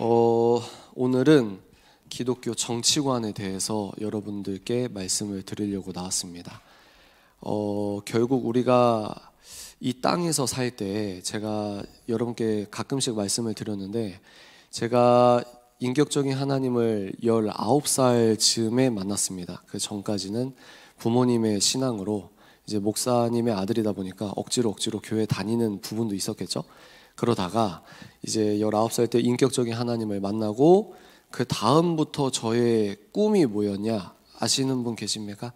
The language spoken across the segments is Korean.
어, 오늘은 기독교 정치관에 대해서 여러분들께 말씀을 드리려고 나왔습니다. 어, 결국 우리가 이 땅에서 살 때 제가 여러분께 가끔씩 말씀을 드렸는데 제가 인격적인 하나님을 19살 즈음에 만났습니다. 그 전까지는 부모님의 신앙으로 이제 목사님의 아들이다 보니까 억지로 억지로 교회 다니는 부분도 있었겠죠. 그러다가 이제 19살 때 인격적인 하나님을 만나고 그 다음부터 저의 꿈이 뭐였냐 아시는 분 계십니까?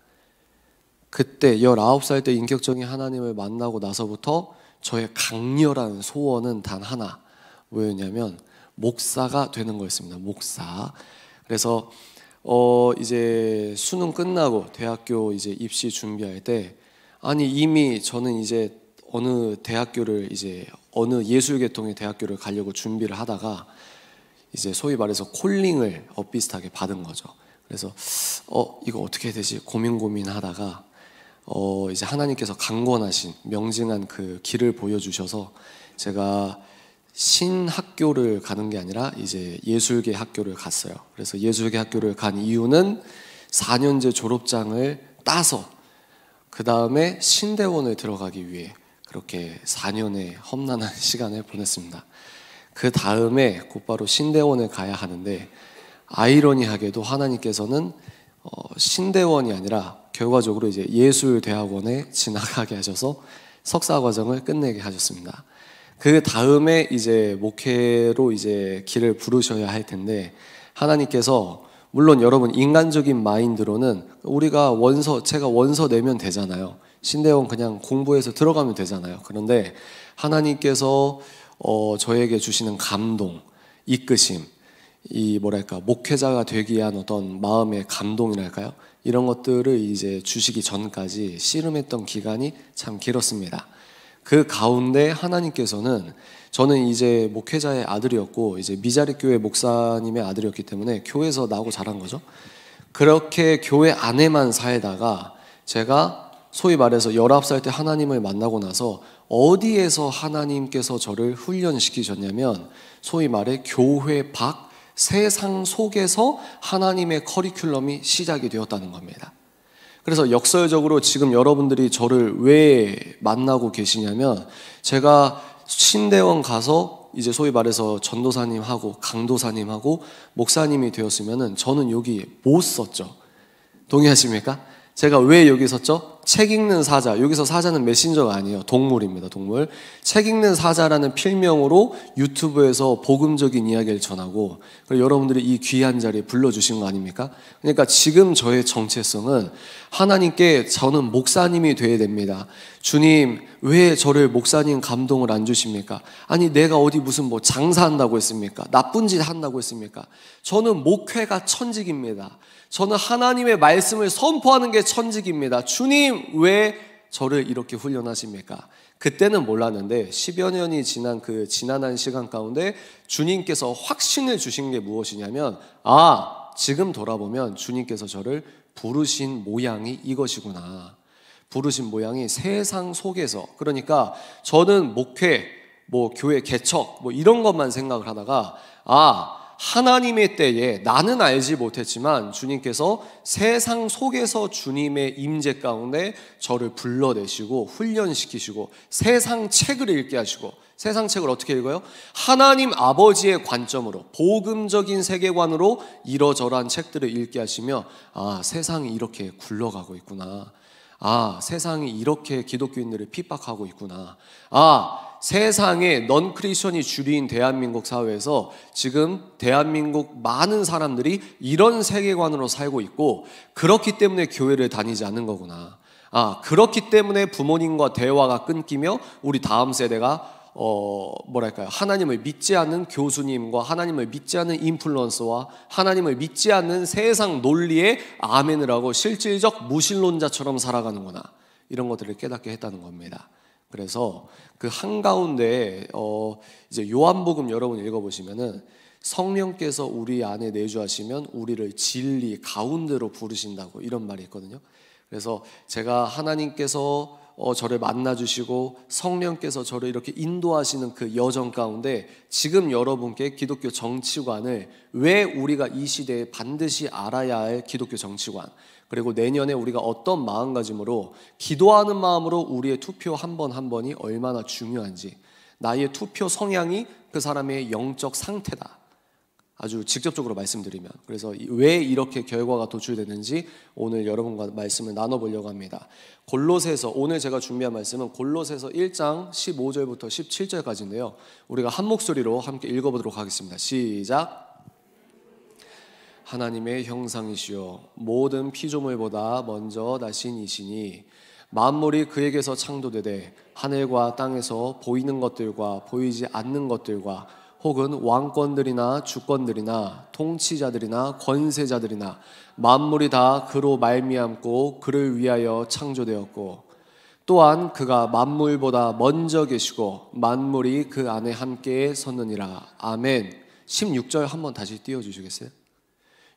그때 19살 때 인격적인 하나님을 만나고 나서부터 저의 강렬한 소원은 단 하나 뭐였냐면 목사가 되는 거였습니다. 목사. 그래서 어 이제 수능 끝나고 대학교 이제 입시 준비할 때 아니 이미 저는 이제 어느 대학교를 이제 어느 예술계통의 대학교를 가려고 준비를 하다가 이제 소위 말해서 콜링을 엇비슷하게 받은 거죠. 그래서 어 이거 어떻게 해야 되지 고민 고민하다가 어 이제 하나님께서 강권하신 명징한 그 길을 보여주셔서 제가 신학교를 가는 게 아니라 이제 예술계 학교를 갔어요. 그래서 예술계 학교를 간 이유는 4년제 졸업장을 따서 그 다음에 신대원을 들어가기 위해 그렇게 4년의 험난한 시간을 보냈습니다. 그 다음에 곧바로 신대원을 가야 하는데 아이러니하게도 하나님께서는 어, 신대원이 아니라 결과적으로 이제 예술대학원에 진학하게 하셔서 석사 과정을 끝내게 하셨습니다. 그 다음에 이제 목회로 이제 길을 부르셔야 할 텐데 하나님께서 물론 여러분 인간적인 마인드로는 우리가 원서 제가 원서 내면 되잖아요. 신대원 그냥 공부해서 들어가면 되잖아요. 그런데 하나님께서 어, 저에게 주시는 감동, 이끄심, 이 뭐랄까 목회자가 되기 위한 어떤 마음의 감동이랄까요? 이런 것들을 이제 주시기 전까지 씨름했던 기간이 참 길었습니다. 그 가운데 하나님께서는 저는 이제 목회자의 아들이었고 이제 미자리 교회 목사님의 아들이었기 때문에 교회에서 나고 자란 거죠. 그렇게 교회 안에만 살다가 제가 소위 말해서 19살 때 하나님을 만나고 나서 어디에서 하나님께서 저를 훈련시키셨냐면 소위 말해 교회 밖 세상 속에서 하나님의 커리큘럼이 시작이 되었다는 겁니다. 그래서 역설적으로 지금 여러분들이 저를 왜 만나고 계시냐면 제가 신대원 가서 이제 소위 말해서 전도사님하고 강도사님하고 목사님이 되었으면은 저는 여기 못 썼죠. 동의하십니까? 제가 왜 여기 썼죠? 책 읽는 사자. 여기서 사자는 메신저가 아니에요. 동물입니다. 동물. 책 읽는 사자라는 필명으로 유튜브에서 복음적인 이야기를 전하고 여러분들이 이 귀한 자리에 불러주신 거 아닙니까? 그러니까 지금 저의 정체성은 하나님께 저는 목사님이 돼야 됩니다. 주님, 왜 저를 목사님 감동을 안 주십니까? 아니, 내가 어디 무슨 뭐 장사한다고 했습니까? 나쁜 짓 한다고 했습니까? 저는 목회가 천직입니다. 저는 하나님의 말씀을 선포하는 게 천직입니다. 주님, 왜 저를 이렇게 훈련하십니까? 그때는 몰랐는데 10여 년이 지난 그 지난한 시간 가운데 주님께서 확신을 주신 게 무엇이냐면 아, 지금 돌아보면 주님께서 저를 부르신 모양이 이것이구나. 부르신 모양이 세상 속에서 그러니까 저는 목회 뭐 교회 개척 뭐 이런 것만 생각을 하다가 아 하나님의 때에 나는 알지 못했지만 주님께서 세상 속에서 주님의 임재 가운데 저를 불러내시고 훈련시키시고 세상 책을 읽게 하시고 세상 책을 어떻게 읽어요? 하나님 아버지의 관점으로 복음적인 세계관으로 이러저러한 책들을 읽게 하시며 아 세상이 이렇게 굴러가고 있구나 아 세상이 이렇게 기독교인들을 핍박하고 있구나 아 세상의 넌크리션이 주류인 대한민국 사회에서 지금 대한민국 많은 사람들이 이런 세계관으로 살고 있고 그렇기 때문에 교회를 다니지 않는 거구나. 아, 그렇기 때문에 부모님과 대화가 끊기며 우리 다음 세대가 어, 뭐랄까요. 하나님을 믿지 않는 교수님과 하나님을 믿지 않는 인플루언서와 하나님을 믿지 않는 세상 논리에 아멘을 하고 실질적 무신론자처럼 살아가는구나. 이런 것들을 깨닫게 했다는 겁니다. 그래서 그 한가운데 어 이제 요한복음 여러분 읽어보시면은 성령께서 우리 안에 내주하시면 우리를 진리 가운데로 부르신다고 이런 말이 있거든요. 그래서 제가 하나님께서 어, 저를 만나주시고 성령께서 저를 이렇게 인도하시는 그 여정 가운데 지금 여러분께 기독교 정치관을 왜 우리가 이 시대에 반드시 알아야 할 기독교 정치관 그리고 내년에 우리가 어떤 마음가짐으로 기도하는 마음으로 우리의 투표 한 번한 한 번이 얼마나 중요한지 나의 투표 성향이 그 사람의 영적 상태다. 아주 직접적으로 말씀드리면 그래서 왜 이렇게 결과가 도출되는지 오늘 여러분과 말씀을 나눠보려고 합니다. 골로새서 오늘 제가 준비한 말씀은 골로새서 1장 15절부터 17절까지인데요. 우리가 한 목소리로 함께 읽어보도록 하겠습니다. 시작. 하나님의 형상이시요 모든 피조물보다 먼저 나신이시니 만물이 그에게서 창조되되 하늘과 땅에서 보이는 것들과 보이지 않는 것들과 혹은 왕권들이나 주권들이나 통치자들이나 권세자들이나 만물이 다 그로 말미암고 그를 위하여 창조되었고 또한 그가 만물보다 먼저 계시고 만물이 그 안에 함께 섰느니라 아멘 16절 한번 다시 띄워 주시겠어요?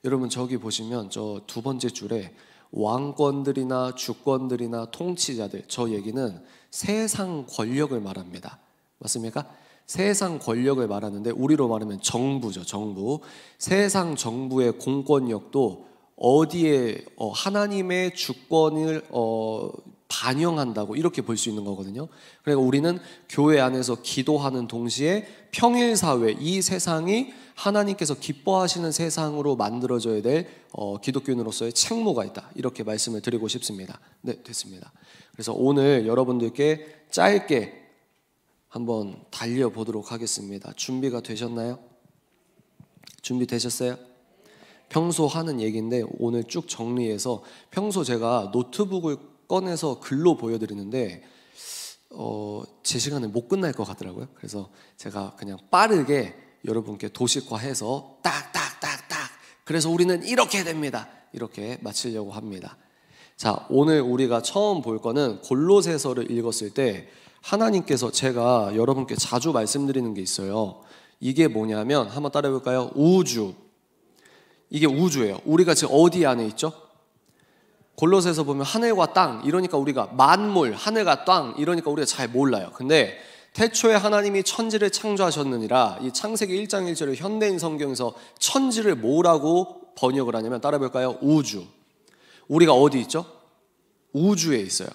여러분 저기 보시면 저 두 번째 줄에 왕권들이나 주권들이나 통치자들 저 얘기는 세상 권력을 말합니다. 맞습니까? 세상 권력을 말하는데 우리로 말하면 정부죠, 정부. 세상 정부의 공권력도 어디에 어, 하나님의 주권을 어, 반영한다고 이렇게 볼 수 있는 거거든요. 그러니까 우리는 교회 안에서 기도하는 동시에 평일 사회 이 세상이 하나님께서 기뻐하시는 세상으로 만들어져야 될 어, 기독교인으로서의 책무가 있다. 이렇게 말씀을 드리고 싶습니다. 네, 됐습니다. 그래서 오늘 여러분들께 짧게 한번 달려보도록 하겠습니다. 준비가 되셨나요? 준비되셨어요? 평소 하는 얘기인데 오늘 쭉 정리해서 평소 제가 노트북을 꺼내서 글로 보여드리는데 어, 제 시간에 못 끝날 것 같더라고요. 그래서 제가 그냥 빠르게 여러분께 도식화해서 딱딱딱딱 그래서 우리는 이렇게 됩니다. 이렇게 마치려고 합니다. 자, 오늘 우리가 처음 볼 거는 골로새서를 읽었을 때 하나님께서 제가 여러분께 자주 말씀드리는 게 있어요. 이게 뭐냐면 한번 따라해 볼까요? 우주. 이게 우주예요. 우리가 지금 어디 안에 있죠? 골로새서 보면 하늘과 땅 이러니까 우리가 만물, 하늘과 땅 이러니까 우리가 잘 몰라요. 근데 태초에 하나님이 천지를 창조하셨느니라 이 창세기 1장 1절을 현대인 성경에서 천지를 뭐라고 번역을 하냐면 따라볼까요? 우주. 우리가 어디 있죠? 우주에 있어요.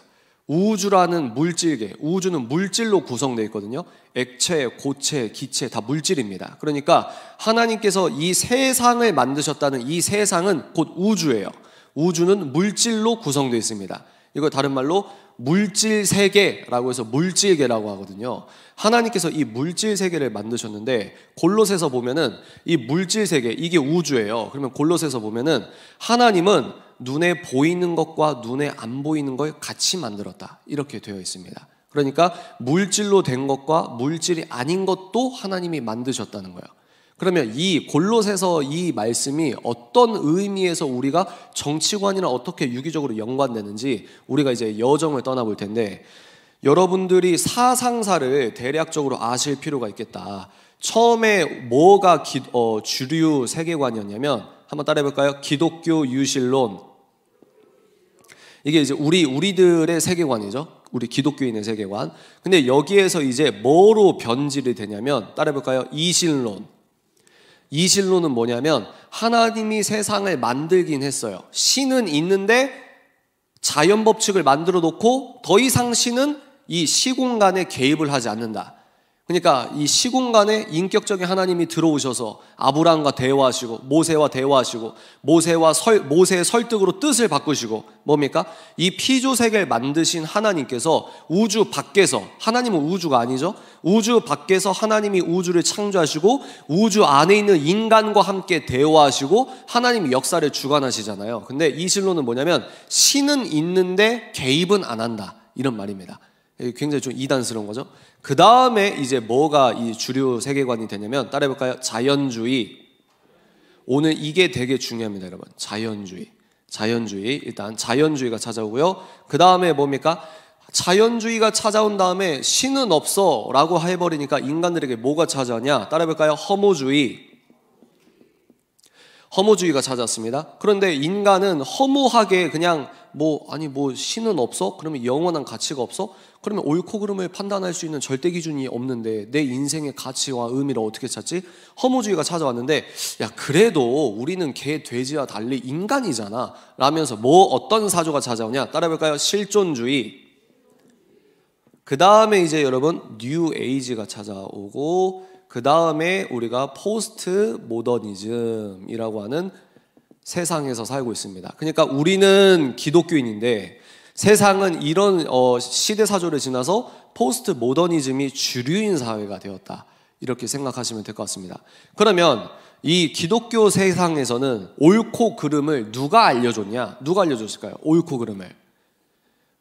우주라는 물질계, 우주는 물질로 구성되어 있거든요. 액체, 고체, 기체 다 물질입니다. 그러니까 하나님께서 이 세상을 만드셨다는 이 세상은 곧 우주예요. 우주는 물질로 구성되어 있습니다. 이걸 다른 말로 물질 세계라고 해서 물질계라고 하거든요. 하나님께서 이 물질 세계를 만드셨는데 골로새서 보면은 이 물질 세계 이게 우주예요. 그러면 골로새서 보면은 하나님은 눈에 보이는 것과 눈에 안 보이는 걸 같이 만들었다. 이렇게 되어 있습니다. 그러니까 물질로 된 것과 물질이 아닌 것도 하나님이 만드셨다는 거예요. 그러면 이골로에서이 말씀이 어떤 의미에서 우리가 정치관이나 어떻게 유기적으로 연관되는지 우리가 이제 여정을 떠나볼 텐데 여러분들이 사상사를 대략적으로 아실 필요가 있겠다. 처음에 뭐가 기, 어, 주류 세계관이었냐면 한번 따라해볼까요? 기독교 유실론. 이게 이제 우리 우리들의 세계관이죠. 우리 기독교인의 세계관. 근데 여기에서 이제 뭐로 변질이 되냐면 따라해볼까요? 이실론. 이 실로는 뭐냐면 하나님이 세상을 만들긴 했어요. 신은 있는데 자연 법칙을 만들어 놓고 더 이상 신은 이 시공간에 개입을 하지 않는다. 그러니까 이 시공간에 인격적인 하나님이 들어오셔서 아브라함과 대화하시고 모세와 대화하시고 모세와 설, 모세의 설득으로 뜻을 바꾸시고 뭡니까? 이 피조 세계를 만드신 하나님께서 우주 밖에서 하나님은 우주가 아니죠. 우주 밖에서 하나님이 우주를 창조하시고 우주 안에 있는 인간과 함께 대화하시고 하나님이 역사를 주관하시잖아요. 근데 이 실로는 뭐냐면 신은 있는데 개입은 안 한다. 이런 말입니다. 예, 굉장히 좀 이단스러운 거죠. 그 다음에 이제 뭐가 이 주류 세계관이 되냐면 따라해볼까요? 자연주의. 오늘 이게 되게 중요합니다, 여러분. 자연주의. 자연주의. 일단 자연주의가 찾아오고요. 그 다음에 뭡니까? 자연주의가 찾아온 다음에 신은 없어 라고 해버리니까 인간들에게 뭐가 찾아오냐? 따라해볼까요? 허무주의. 허무주의가 찾아왔습니다. 그런데 인간은 허무하게 그냥 뭐 아니 뭐 신은 없어? 그러면 영원한 가치가 없어? 그러면 옳고 그름을 판단할 수 있는 절대 기준이 없는데 내 인생의 가치와 의미를 어떻게 찾지? 허무주의가 찾아왔는데 야 그래도 우리는 개 돼지와 달리 인간이잖아 라면서 뭐 어떤 사조가 찾아오냐 따라해볼까요? 실존주의 그 다음에 이제 여러분 뉴 에이지가 찾아오고 그 다음에 우리가 포스트 모더니즘이라고 하는 세상에서 살고 있습니다. 그러니까 우리는 기독교인인데 세상은 이런 어, 시대사조를 지나서 포스트 모더니즘이 주류인 사회가 되었다. 이렇게 생각하시면 될 것 같습니다. 그러면 이 기독교 세상에서는 옳고 그름을 누가 알려줬냐? 누가 알려줬을까요? 옳고 그름을.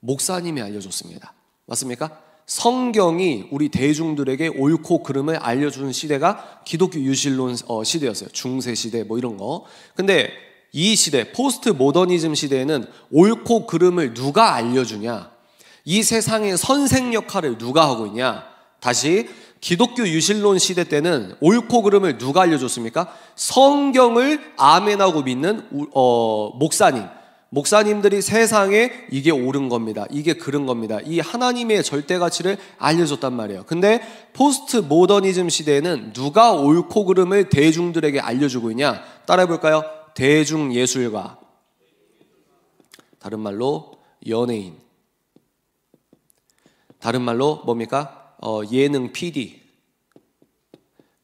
목사님이 알려줬습니다. 맞습니까? 성경이 우리 대중들에게 옳고 그름을 알려주는 시대가 기독교 유실론 어, 시대였어요. 중세 시대 뭐 이런 거. 근데 이 시대, 포스트 모더니즘 시대에는 옳고 그름을 누가 알려주냐? 이 세상의 선생 역할을 누가 하고 있냐? 다시 기독교 유실론 시대 때는 옳고 그름을 누가 알려줬습니까? 성경을 아멘하고 믿는 어, 목사님. 목사님들이 세상에 이게 옳은 겁니다. 이게 그른 겁니다. 이 하나님의 절대 가치를 알려줬단 말이에요. 근데 포스트 모더니즘 시대에는 누가 옳고 그름을 대중들에게 알려주고 있냐? 따라해 볼까요? 대중 예술가. 다른 말로 연예인. 다른 말로 뭡니까? 어, 예능 PD.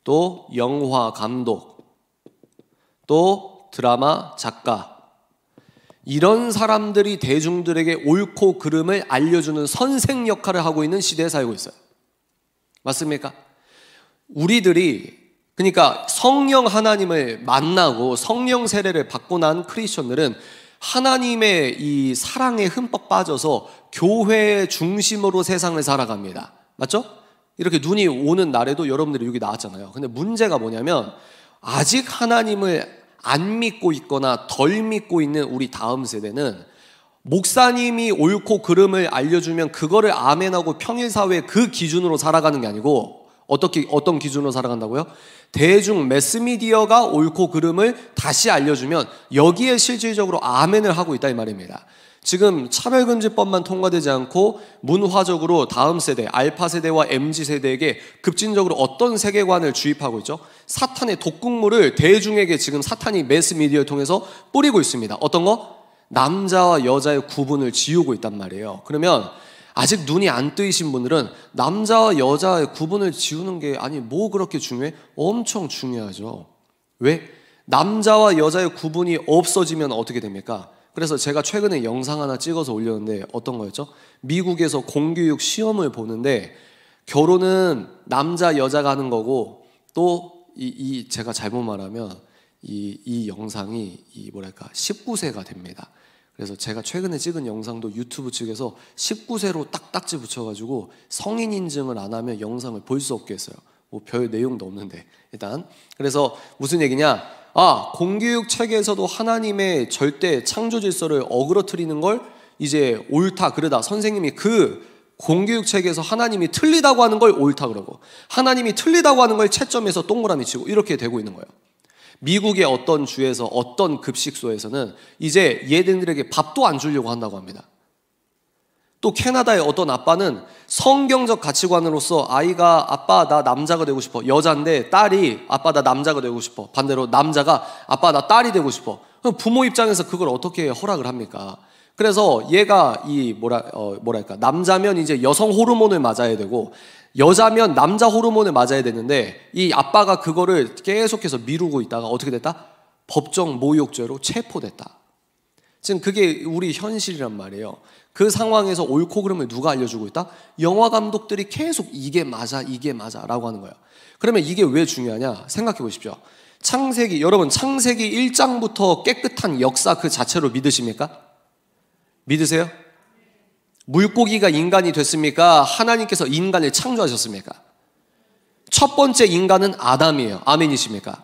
또 영화 감독. 또 드라마 작가. 이런 사람들이 대중들에게 옳고 그름을 알려주는 선생 역할을 하고 있는 시대에 살고 있어요. 맞습니까? 우리들이 그러니까 성령 하나님을 만나고 성령 세례를 받고 난 크리스천들은 하나님의 이 사랑에 흠뻑 빠져서 교회의 중심으로 세상을 살아갑니다. 맞죠? 이렇게 눈이 오는 날에도 여러분들이 여기 나왔잖아요. 근데 문제가 뭐냐면 아직 하나님을 안 믿고 있거나 덜 믿고 있는 우리 다음 세대는 목사님이 옳고 그름을 알려주면 그거를 아멘하고 평일사회 그 기준으로 살아가는 게 아니고 어떻게 어떤 기준으로 살아간다고요? 대중 매스미디어가 옳고 그름을 다시 알려주면 여기에 실질적으로 아멘을 하고 있다 이 말입니다. 지금 차별금지법만 통과되지 않고 문화적으로 다음 세대 알파 세대와 mz 세대에게 급진적으로 어떤 세계관을 주입하고 있죠? 사탄의 독극물을 대중에게 지금 사탄이 매스미디어를 통해서 뿌리고 있습니다. 어떤 거? 남자와 여자의 구분을 지우고 있단 말이에요. 그러면 아직 눈이 안 뜨이신 분들은 남자와 여자의 구분을 지우는 게 아니 뭐 그렇게 중요해? 엄청 중요하죠. 왜? 남자와 여자의 구분이 없어지면 어떻게 됩니까? 그래서 제가 최근에 영상 하나 찍어서 올렸는데 어떤 거였죠? 미국에서 공교육 시험을 보는데 결혼은 남자 여자가 하는 거고 또이이 제가 잘못 말하면 이 이 영상이 이 뭐랄까 19세가 됩니다. 그래서 제가 최근에 찍은 영상도 유튜브 측에서 19세로 딱 딱지 붙여가지고 성인 인증을 안 하면 영상을 볼 수 없게 했어요. 뭐 별 내용도 없는데 일단 그래서 무슨 얘기냐? 아 공교육 책에서도 하나님의 절대 창조 질서를 어그러뜨리는 걸 이제 옳다 그러다 선생님이 그 공교육 책에서 하나님이 틀리다고 하는 걸 옳다 그러고 하나님이 틀리다고 하는 걸 채점해서 동그라미 치고 이렇게 되고 있는 거예요. 미국의 어떤 주에서 어떤 급식소에서는 이제 얘네들에게 밥도 안 주려고 한다고 합니다. 또 캐나다의 어떤 아빠는 성경적 가치관으로서 아이가 아빠 나 남자가 되고 싶어 여자데 딸이 아빠 나 남자가 되고 싶어 반대로 남자가 아빠 나 딸이 되고 싶어 부모 입장에서 그걸 어떻게 허락을 합니까? 그래서 얘가 이 뭐라 어, 뭐랄까 남자면 이제 여성 호르몬을 맞아야 되고 여자면 남자 호르몬을 맞아야 되는데 이 아빠가 그거를 계속해서 미루고 있다가 어떻게 됐다? 법정 모욕죄로 체포됐다. 지금 그게 우리 현실이란 말이에요. 그 상황에서 옳고 그름을 누가 알려주고 있다? 영화 감독들이 계속 이게 맞아, 이게 맞아 라고 하는 거예요. 그러면 이게 왜 중요하냐? 생각해 보십시오. 창세기, 여러분, 창세기 1장부터 깨끗한 역사 그 자체로 믿으십니까? 믿으세요? 물고기가 인간이 됐습니까? 하나님께서 인간을 창조하셨습니까? 첫 번째 인간은 아담이에요. 아멘이십니까?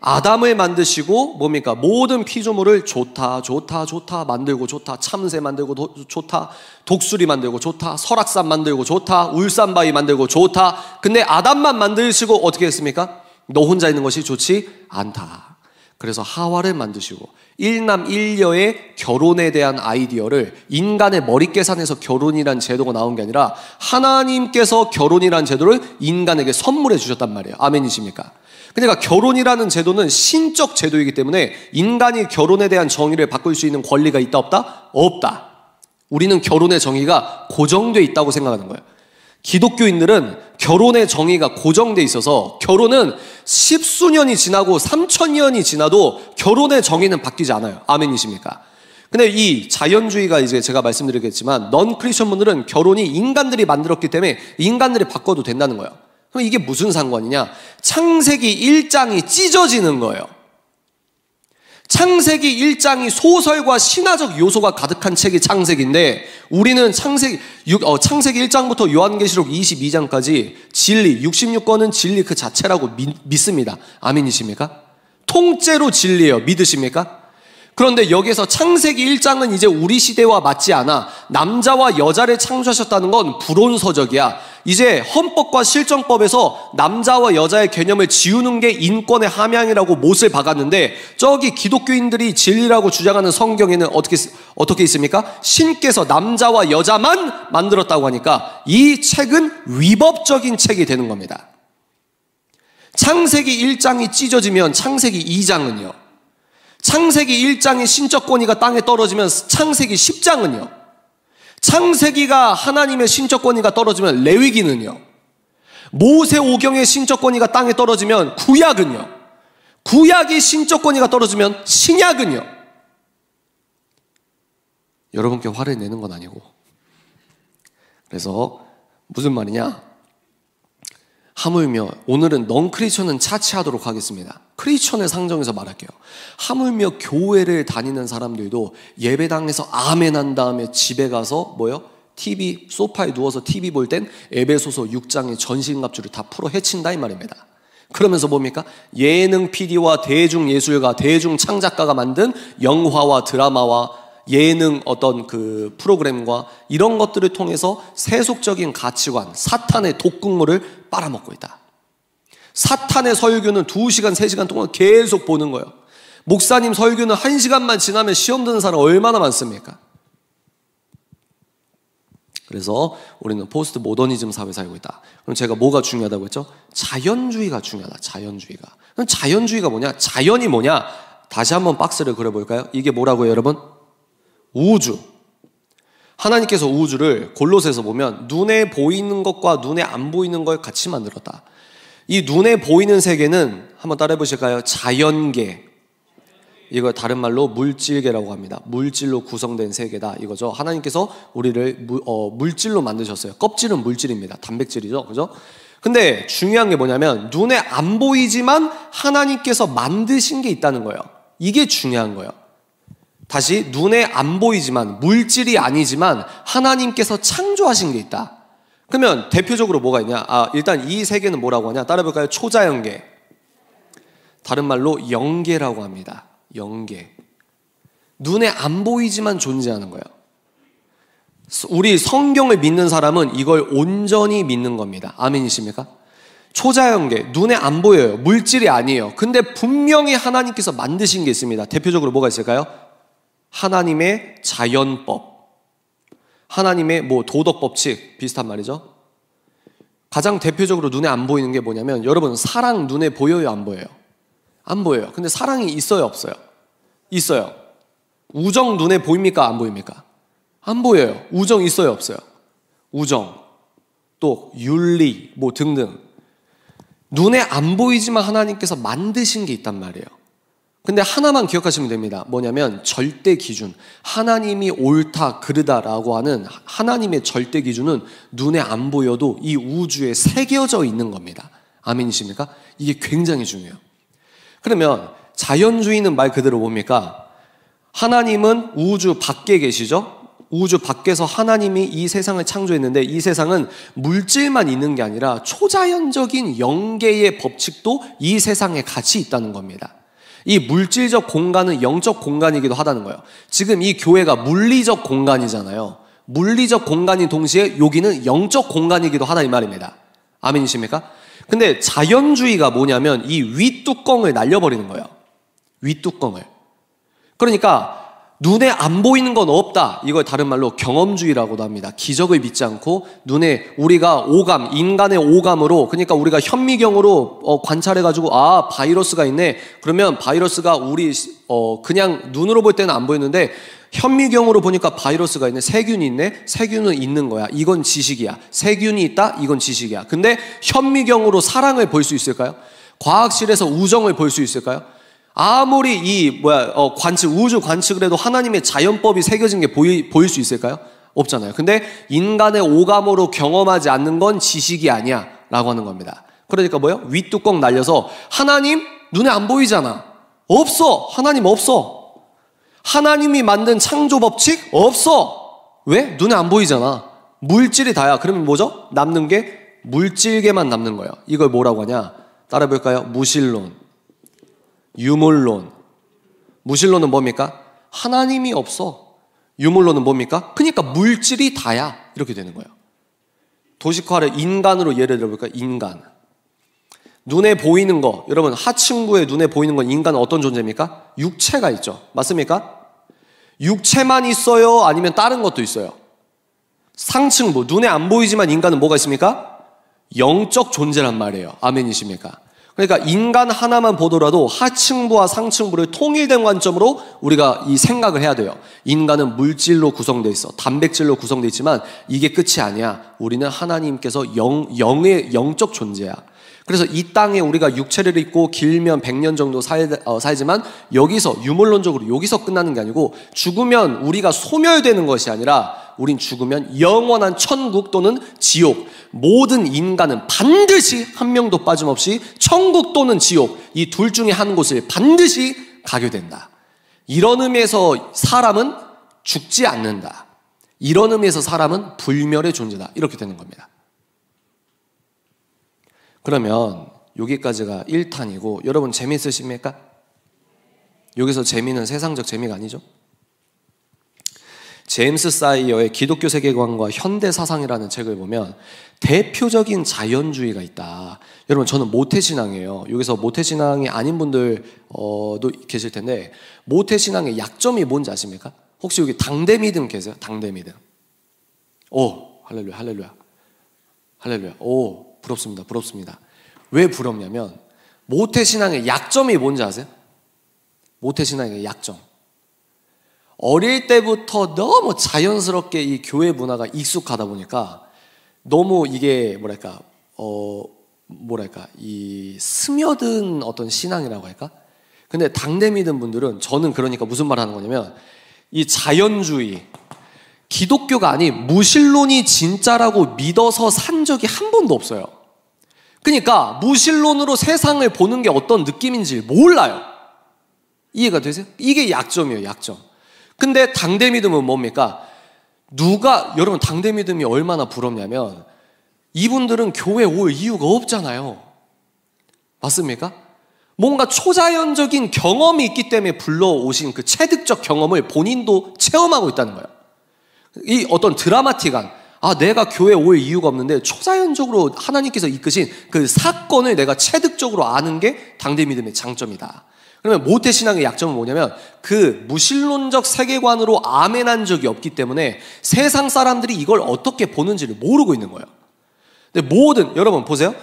아담을 만드시고 뭡니까? 모든 피조물을 좋다, 좋다, 좋다 만들고 좋다, 참새 만들고 도, 좋다, 독수리 만들고 좋다, 설악산 만들고 좋다, 울산바위 만들고 좋다. 근데 아담만 만드시고 어떻게 했습니까? 너 혼자 있는 것이 좋지 않다. 그래서 하와를 만드시고 일남 일녀의 결혼에 대한 아이디어를 인간의 머리 계산에서 결혼이란 제도가 나온 게 아니라 하나님께서 결혼이란 제도를 인간에게 선물해 주셨단 말이에요. 아멘이십니까? 그러니까 결혼이라는 제도는 신적 제도이기 때문에 인간이 결혼에 대한 정의를 바꿀 수 있는 권리가 있다 없다? 없다. 우리는 결혼의 정의가 고정되어 있다고 생각하는 거예요. 기독교인들은 결혼의 정의가 고정돼 있어서 결혼은 십수년이 지나고 삼천년이 지나도 결혼의 정의는 바뀌지 않아요. 아멘이십니까? 근데 이 자연주의가 이제 제가 말씀드리겠지만 넌 크리스천 분들은 결혼이 인간들이 만들었기 때문에 인간들이 바꿔도 된다는 거예요. 그럼 이게 무슨 상관이냐? 창세기 1장이 찢어지는 거예요. 창세기 1장이 소설과 신화적 요소가 가득한 책이 창세기인데 우리는 창세기, 어, 창세기 1장부터 요한계시록 22장까지 진리, 66권은 진리 그 자체라고 믿, 습니다 아멘이십니까? 통째로 진리예요. 믿으십니까? 그런데 여기에서 창세기 1장은 이제 우리 시대와 맞지 않아 남자와 여자를 창조하셨다는 건 불온서적이야. 이제 헌법과 실정법에서 남자와 여자의 개념을 지우는 게 인권의 함양이라고 못을 박았는데 저기 기독교인들이 진리라고 주장하는 성경에는 어떻게 어떻게 있습니까? 신께서 남자와 여자만 만들었다고 하니까 이 책은 위법적인 책이 되는 겁니다. 창세기 1장이 찢어지면 창세기 2장은요. 창세기 1장의 신적 권위가 땅에 떨어지면 창세기 10장은요. 창세기가 하나님의 신적 권위가 떨어지면 레위기는요. 모세 오경의 신적 권위가 땅에 떨어지면 구약은요. 구약의 신적 권위가 떨어지면 신약은요. 여러분께 화를 내는 건 아니고. 그래서 무슨 말이냐? 하물며 오늘은 넌크리스천은 차치하도록 하겠습니다. 크리스천의 상정에서 말할게요. 하물며 교회를 다니는 사람들도 예배당에서 아멘 한 다음에 집에 가서 뭐요? TV 소파에 누워서 TV 볼 땐 에베소서 6장의 전신갑주를 다 풀어 해친다 이 말입니다. 그러면서 뭡니까? 예능 PD와 대중 예술가, 대중 창작가가 만든 영화와 드라마와 예능 어떤 그 프로그램과 이런 것들을 통해서 세속적인 가치관, 사탄의 독극물을 빨아먹고 있다. 사탄의 설교는 2시간, 3시간 동안 계속 보는 거예요. 목사님 설교는 1시간만 지나면 시험 드는 사람 얼마나 많습니까? 그래서 우리는 포스트 모더니즘 사회 살고 있다. 그럼 제가 뭐가 중요하다고 했죠? 자연주의가 중요하다. 자연주의가. 그럼 자연주의가 뭐냐? 자연이 뭐냐? 다시 한번 박스를 그려볼까요? 이게 뭐라고요, 여러분? 우주. 하나님께서 우주를 골로새서 보면 눈에 보이는 것과 눈에 안 보이는 걸 같이 만들었다. 이 눈에 보이는 세계는 한번 따라해 보실까요? 자연계. 이걸 다른 말로 물질계라고 합니다. 물질로 구성된 세계다 이거죠. 하나님께서 우리를 물, 어, 물질로 만드셨어요. 껍질은 물질입니다. 단백질이죠. 그죠? 근데 중요한 게 뭐냐면 눈에 안 보이지만 하나님께서 만드신 게 있다는 거예요. 이게 중요한 거예요. 다시 눈에 안 보이지만 물질이 아니지만 하나님께서 창조하신 게 있다. 그러면 대표적으로 뭐가 있냐? 아, 일단 이세 개는 뭐라고 하냐? 따라 볼까요? 초자연계. 다른 말로 영계라고 합니다. 영계. 눈에 안 보이지만 존재하는 거예요. 우리 성경을 믿는 사람은 이걸 온전히 믿는 겁니다. 아멘이십니까? 초자연계, 눈에 안 보여요. 물질이 아니에요. 근데 분명히 하나님께서 만드신 게 있습니다. 대표적으로 뭐가 있을까요? 하나님의 자연법, 하나님의 뭐 도덕 법칙 비슷한 말이죠. 가장 대표적으로 눈에 안 보이는 게 뭐냐면 여러분 사랑 눈에 보여요 안 보여요? 안 보여요. 근데 사랑이 있어요 없어요? 있어요. 우정 눈에 보입니까 안 보입니까? 안 보여요. 우정 있어요 없어요? 우정 또 윤리 뭐 등등 눈에 안 보이지만 하나님께서 만드신 게 있단 말이에요. 근데 하나만 기억하시면 됩니다. 뭐냐면 절대 기준. 하나님이 옳다, 그르다라고 하는 하나님의 절대 기준은 눈에 안 보여도 이 우주에 새겨져 있는 겁니다. 아멘이십니까? 이게 굉장히 중요해요. 그러면 자연주의는 말 그대로 뭡니까? 하나님은 우주 밖에 계시죠? 우주 밖에서 하나님이 이 세상을 창조했는데 이 세상은 물질만 있는 게 아니라 초자연적인 영계의 법칙도 이 세상에 같이 있다는 겁니다. 이 물질적 공간은 영적 공간이기도 하다는 거예요. 지금 이 교회가 물리적 공간이잖아요. 물리적 공간인 동시에 여기는 영적 공간이기도 하다 이 말입니다. 아멘이십니까? 근데 자연주의가 뭐냐면 이 윗뚜껑을 날려버리는 거예요. 윗뚜껑을. 그러니까 눈에 안 보이는 건 없다. 이걸 다른 말로 경험주의라고도 합니다. 기적을 믿지 않고 눈에 우리가 오감, 인간의 오감으로 그러니까 우리가 현미경으로 어, 관찰해 가지고 아, 바이러스가 있네. 그러면 바이러스가 우리 어 그냥 눈으로 볼 때는 안 보이는데 현미경으로 보니까 바이러스가 있네. 세균이 있네. 세균은 있는 거야. 이건 지식이야. 세균이 있다. 이건 지식이야. 근데 현미경으로 사랑을 볼 수 있을까요? 과학실에서 우정을 볼 수 있을까요? 아무리 이 뭐야 어, 관측 우주 관측을 해도 하나님의 자연법이 새겨진 게 보이, 보일 수 있을까요? 없잖아요. 근데 인간의 오감으로 경험하지 않는 건 지식이 아니야라고 하는 겁니다. 그러니까 뭐요? 윗뚜껑 날려서 하나님 눈에 안 보이잖아. 없어. 하나님 없어. 하나님이 만든 창조 법칙 없어. 왜? 눈에 안 보이잖아. 물질이 다야. 그러면 뭐죠? 남는 게 물질계만 남는 거예요. 이걸 뭐라고 하냐? 따라볼까요? 무신론 유물론. 무실론은 뭡니까? 하나님이 없어. 유물론은 뭡니까? 그러니까 물질이 다야. 이렇게 되는 거예요. 도식화를 인간으로 예를 들어볼까? 인간. 눈에 보이는 거, 여러분, 하층부의 눈에 보이는 건 인간은 어떤 존재입니까? 육체가 있죠. 맞습니까? 육체만 있어요? 아니면 다른 것도 있어요? 상층부, 눈에 안 보이지만 인간은 뭐가 있습니까? 영적 존재란 말이에요. 아멘이십니까? 그러니까 인간 하나만 보더라도 하층부와 상층부를 통일된 관점으로 우리가 이 생각을 해야 돼요. 인간은 물질로 구성돼 있어. 단백질로 구성돼 있지만 이게 끝이 아니야. 우리는 하나님께서 영, 영의 영적 존재야. 그래서 이 땅에 우리가 육체를 입고 길면 100년 정도 살, 어, 살지만 여기서 유물론적으로 여기서 끝나는 게 아니고 죽으면 우리가 소멸되는 것이 아니라 우린 죽으면 영원한 천국 또는 지옥 모든 인간은 반드시 한 명도 빠짐없이 천국 또는 지옥 이 둘 중에 한 곳을 반드시 가게 된다. 이런 의미에서 사람은 죽지 않는다. 이런 의미에서 사람은 불멸의 존재다. 이렇게 되는 겁니다. 그러면 여기까지가 1탄이고 여러분 재미있으십니까? 여기서 재미는 세상적 재미가 아니죠. 제임스 사이어의 기독교 세계관과 현대 사상이라는 책을 보면 대표적인 자연주의가 있다. 여러분 저는 모태 신앙이에요. 여기서 모태 신앙이 아닌 분들도 계실 텐데 모태 신앙의 약점이 뭔지 아십니까? 혹시 여기 당대 믿음 계세요? 당대 믿음. 오 할렐루야 할렐루야 할렐루야 오 부럽습니다. 부럽습니다. 왜 부럽냐면 모태신앙의 약점이 뭔지 아세요? 모태신앙의 약점. 어릴 때부터 너무 자연스럽게 이 교회 문화가 익숙하다 보니까 너무 이게 뭐랄까, 어, 뭐랄까, 이 스며든 어떤 신앙이라고 할까? 근데 당대 믿은 분들은 저는 그러니까 무슨 말 하는 거냐면 이 자연주의, 기독교가 아닌 무신론이 진짜라고 믿어서 산 적이 한 번도 없어요. 그러니까 무신론으로 세상을 보는 게 어떤 느낌인지 몰라요. 이해가 되세요? 이게 약점이에요, 약점. 근데 당대 믿음은 뭡니까? 누가 여러분 당대 믿음이 얼마나 부럽냐면 이분들은 교회 올 이유가 없잖아요. 맞습니까? 뭔가 초자연적인 경험이 있기 때문에 불러오신 그 체득적 경험을 본인도 체험하고 있다는 거예요. 이 어떤 드라마틱한 아, 내가 교회 올 이유가 없는데 초자연적으로 하나님께서 이끄신 그 사건을 내가 체득적으로 아는 게 당대 믿음의 장점이다. 그러면 모태 신앙의 약점은 뭐냐면 그 무신론적 세계관으로 아멘한 적이 없기 때문에 세상 사람들이 이걸 어떻게 보는지를 모르고 있는 거예요. 근데 모든 여러분 보세요.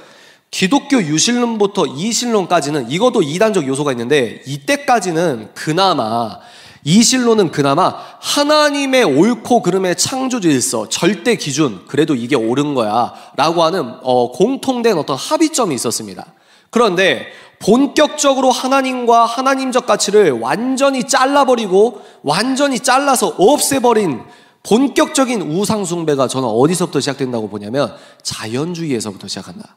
기독교 유신론부터 이신론까지는 이것도 이단적 요소가 있는데 이때까지는 그나마 이실로는 그나마 하나님의 옳고 그름의 창조 주 질서, 절대 기준, 그래도 이게 옳은 거야. 라고 하는 어, 공통된 어떤 합의점이 있었습니다. 그런데 본격적으로 하나님과 하나님적 가치를 완전히 잘라버리고 완전히 잘라서 없애버린 본격적인 우상숭배가 저는 어디서부터 시작된다고 보냐면 자연주의에서부터 시작한다.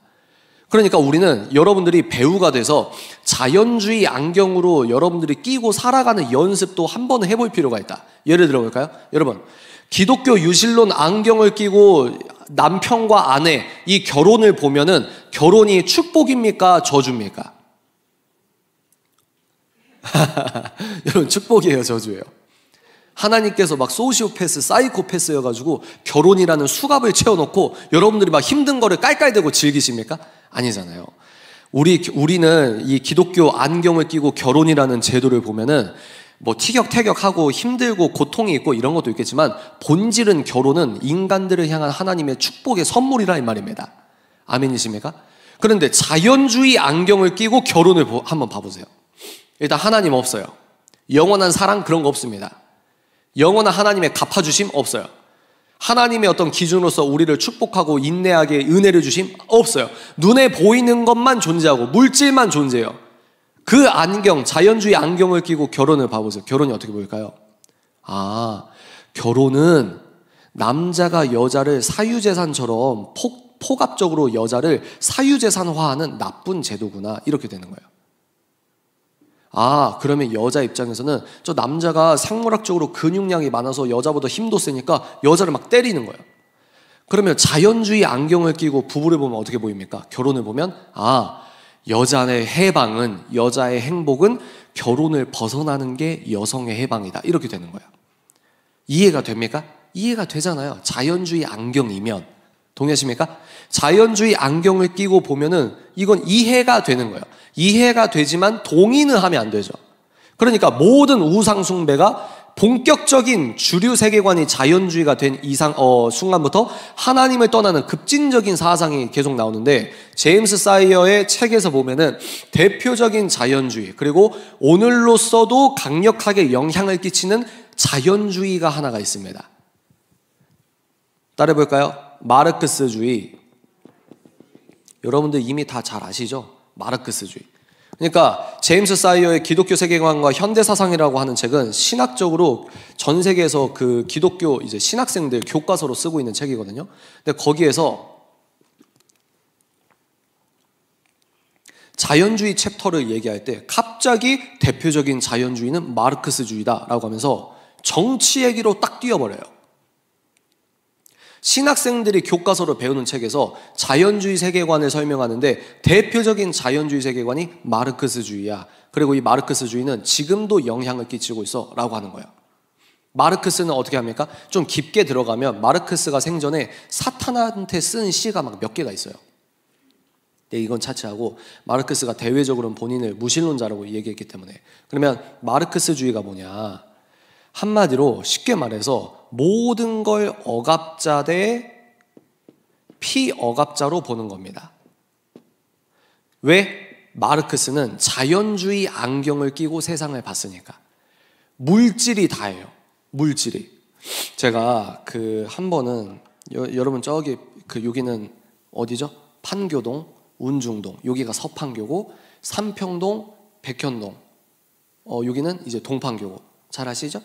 그러니까 우리는 여러분들이 배우가 돼서 자연주의 안경으로 여러분들이 끼고 살아가는 연습도 한 번 해볼 필요가 있다. 예를 들어볼까요? 여러분, 기독교 유실론 안경을 끼고 남편과 아내, 이 결혼을 보면은 결혼이 축복입니까? 저주입니까? 여러분, 축복이에요, 저주예요. 하나님께서 막 소시오패스, 사이코패스여가지고 결혼이라는 수갑을 채워놓고 여러분들이 막 힘든 거를 깔깔대고 즐기십니까? 아니잖아요. 우리, 우리는 이 기독교 안경을 끼고 결혼이라는 제도를 보면은 뭐 티격태격하고 힘들고 고통이 있고 이런 것도 있겠지만 본질은 결혼은 인간들을 향한 하나님의 축복의 선물이라 이 말입니다. 아멘이십니까? 그런데 자연주의 안경을 끼고 결혼을 한번 봐보세요. 일단 하나님 없어요. 영원한 사랑 그런 거 없습니다. 영원한 하나님의 갚아주심 없어요. 하나님의 어떤 기준으로서 우리를 축복하고 인내하게 은혜를 주심 없어요. 눈에 보이는 것만 존재하고 물질만 존재해요. 그 안경, 자연주의 안경을 끼고 결혼을 봐보세요. 결혼이 어떻게 보일까요? 아, 결혼은 남자가 여자를 사유재산처럼 폭, 포갑적으로 여자를 사유재산화하는 나쁜 제도구나. 이렇게 되는 거예요. 아, 그러면 여자 입장에서는 저 남자가 생물학적으로 근육량이 많아서 여자보다 힘도 세니까 여자를 막 때리는 거예요. 그러면 자연주의 안경을 끼고 부부를 보면 어떻게 보입니까? 결혼을 보면 아, 여자의 해방은 여자의 행복은 결혼을 벗어나는 게 여성의 해방이다. 이렇게 되는 거예요. 이해가 됩니까? 이해가 되잖아요. 자연주의 안경이면 동의하십니까? 자연주의 안경을 끼고 보면은 이건 이해가 되는 거예요. 이해가 되지만 동의는 하면 안 되죠. 그러니까 모든 우상숭배가 본격적인 주류 세계관이 자연주의가 된 이상 어, 순간부터 하나님을 떠나는 급진적인 사상이 계속 나오는데 제임스 사이어의 책에서 보면은 대표적인 자연주의 그리고 오늘로서도 강력하게 영향을 끼치는 자연주의가 하나가 있습니다. 따라해 볼까요? 마르크스주의. 여러분들 이미 다 잘 아시죠? 마르크스주의. 그러니까 제임스 사이어의 기독교 세계관과 현대 사상이라고 하는 책은 신학적으로 전 세계에서 그 기독교 이제 신학생들 교과서로 쓰고 있는 책이거든요. 근데 거기에서 자연주의 챕터를 얘기할 때 갑자기 대표적인 자연주의는 마르크스주의다라고 하면서 정치 얘기로 딱 뛰어버려요. 신학생들이 교과서로 배우는 책에서 자연주의 세계관을 설명하는데 대표적인 자연주의 세계관이 마르크스주의야. 그리고 이 마르크스주의는 지금도 영향을 끼치고 있어 라고 하는 거야. 마르크스는 어떻게 합니까? 좀 깊게 들어가면 마르크스가 생전에 사탄한테 쓴 시가 막 몇 개가 있어요. 근데 네, 이건 차치하고 마르크스가 대외적으로는 본인을 무신론자라고 얘기했기 때문에 그러면 마르크스주의가 뭐냐? 한마디로 쉽게 말해서 모든 걸 억압자 대 피억압자로 보는 겁니다. 왜? 마르크스는 자연주의 안경을 끼고 세상을 봤으니까. 물질이 다예요. 물질이. 제가 그 한 번은 여, 러분 저기 그 여기는 어디죠? 판교동, 운중동. 여기가 서판교고 삼평동, 백현동. 어 여기는 이제 동판교고. 잘 아시죠?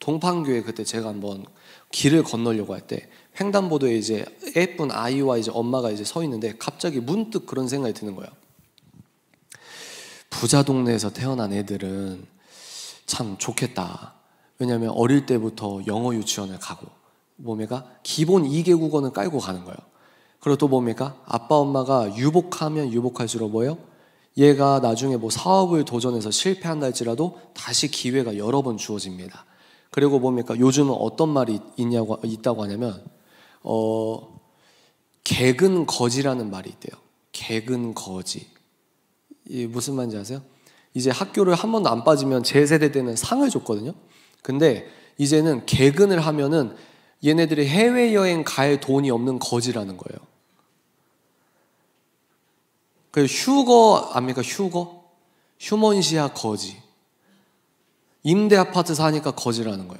동판교회 그때 제가 한번 길을 건너려고 할 때 횡단보도에 이제 예쁜 아이와 이제 엄마가 이제 서 있는데 갑자기 문득 그런 생각이 드는 거예요. 부자 동네에서 태어난 애들은 참 좋겠다. 왜냐하면 어릴 때부터 영어 유치원을 가고 뭡니까 기본 2개국어는 깔고 가는 거예요. 그리고 또 뭡니까? 아빠 엄마가 유복하면 유복할수록 뭐예요? 얘가 나중에 뭐 사업을 도전해서 실패한다 할지라도 다시 기회가 여러 번 주어집니다. 그리고 뭡니까? 요즘은 어떤 말이 있냐고, 있다고 하냐면, 어, 개근 거지라는 말이 있대요. 개근 거지. 이 무슨 말인지 아세요? 이제 학교를 한 번도 안 빠지면 제 세대 때는 상을 줬거든요. 근데 이제는 개근을 하면은 얘네들이 해외여행 갈 돈이 없는 거지라는 거예요. 그 휴거 압니까 휴거? 휴먼시아 거지. 임대 아파트 사니까 거지라는 거야.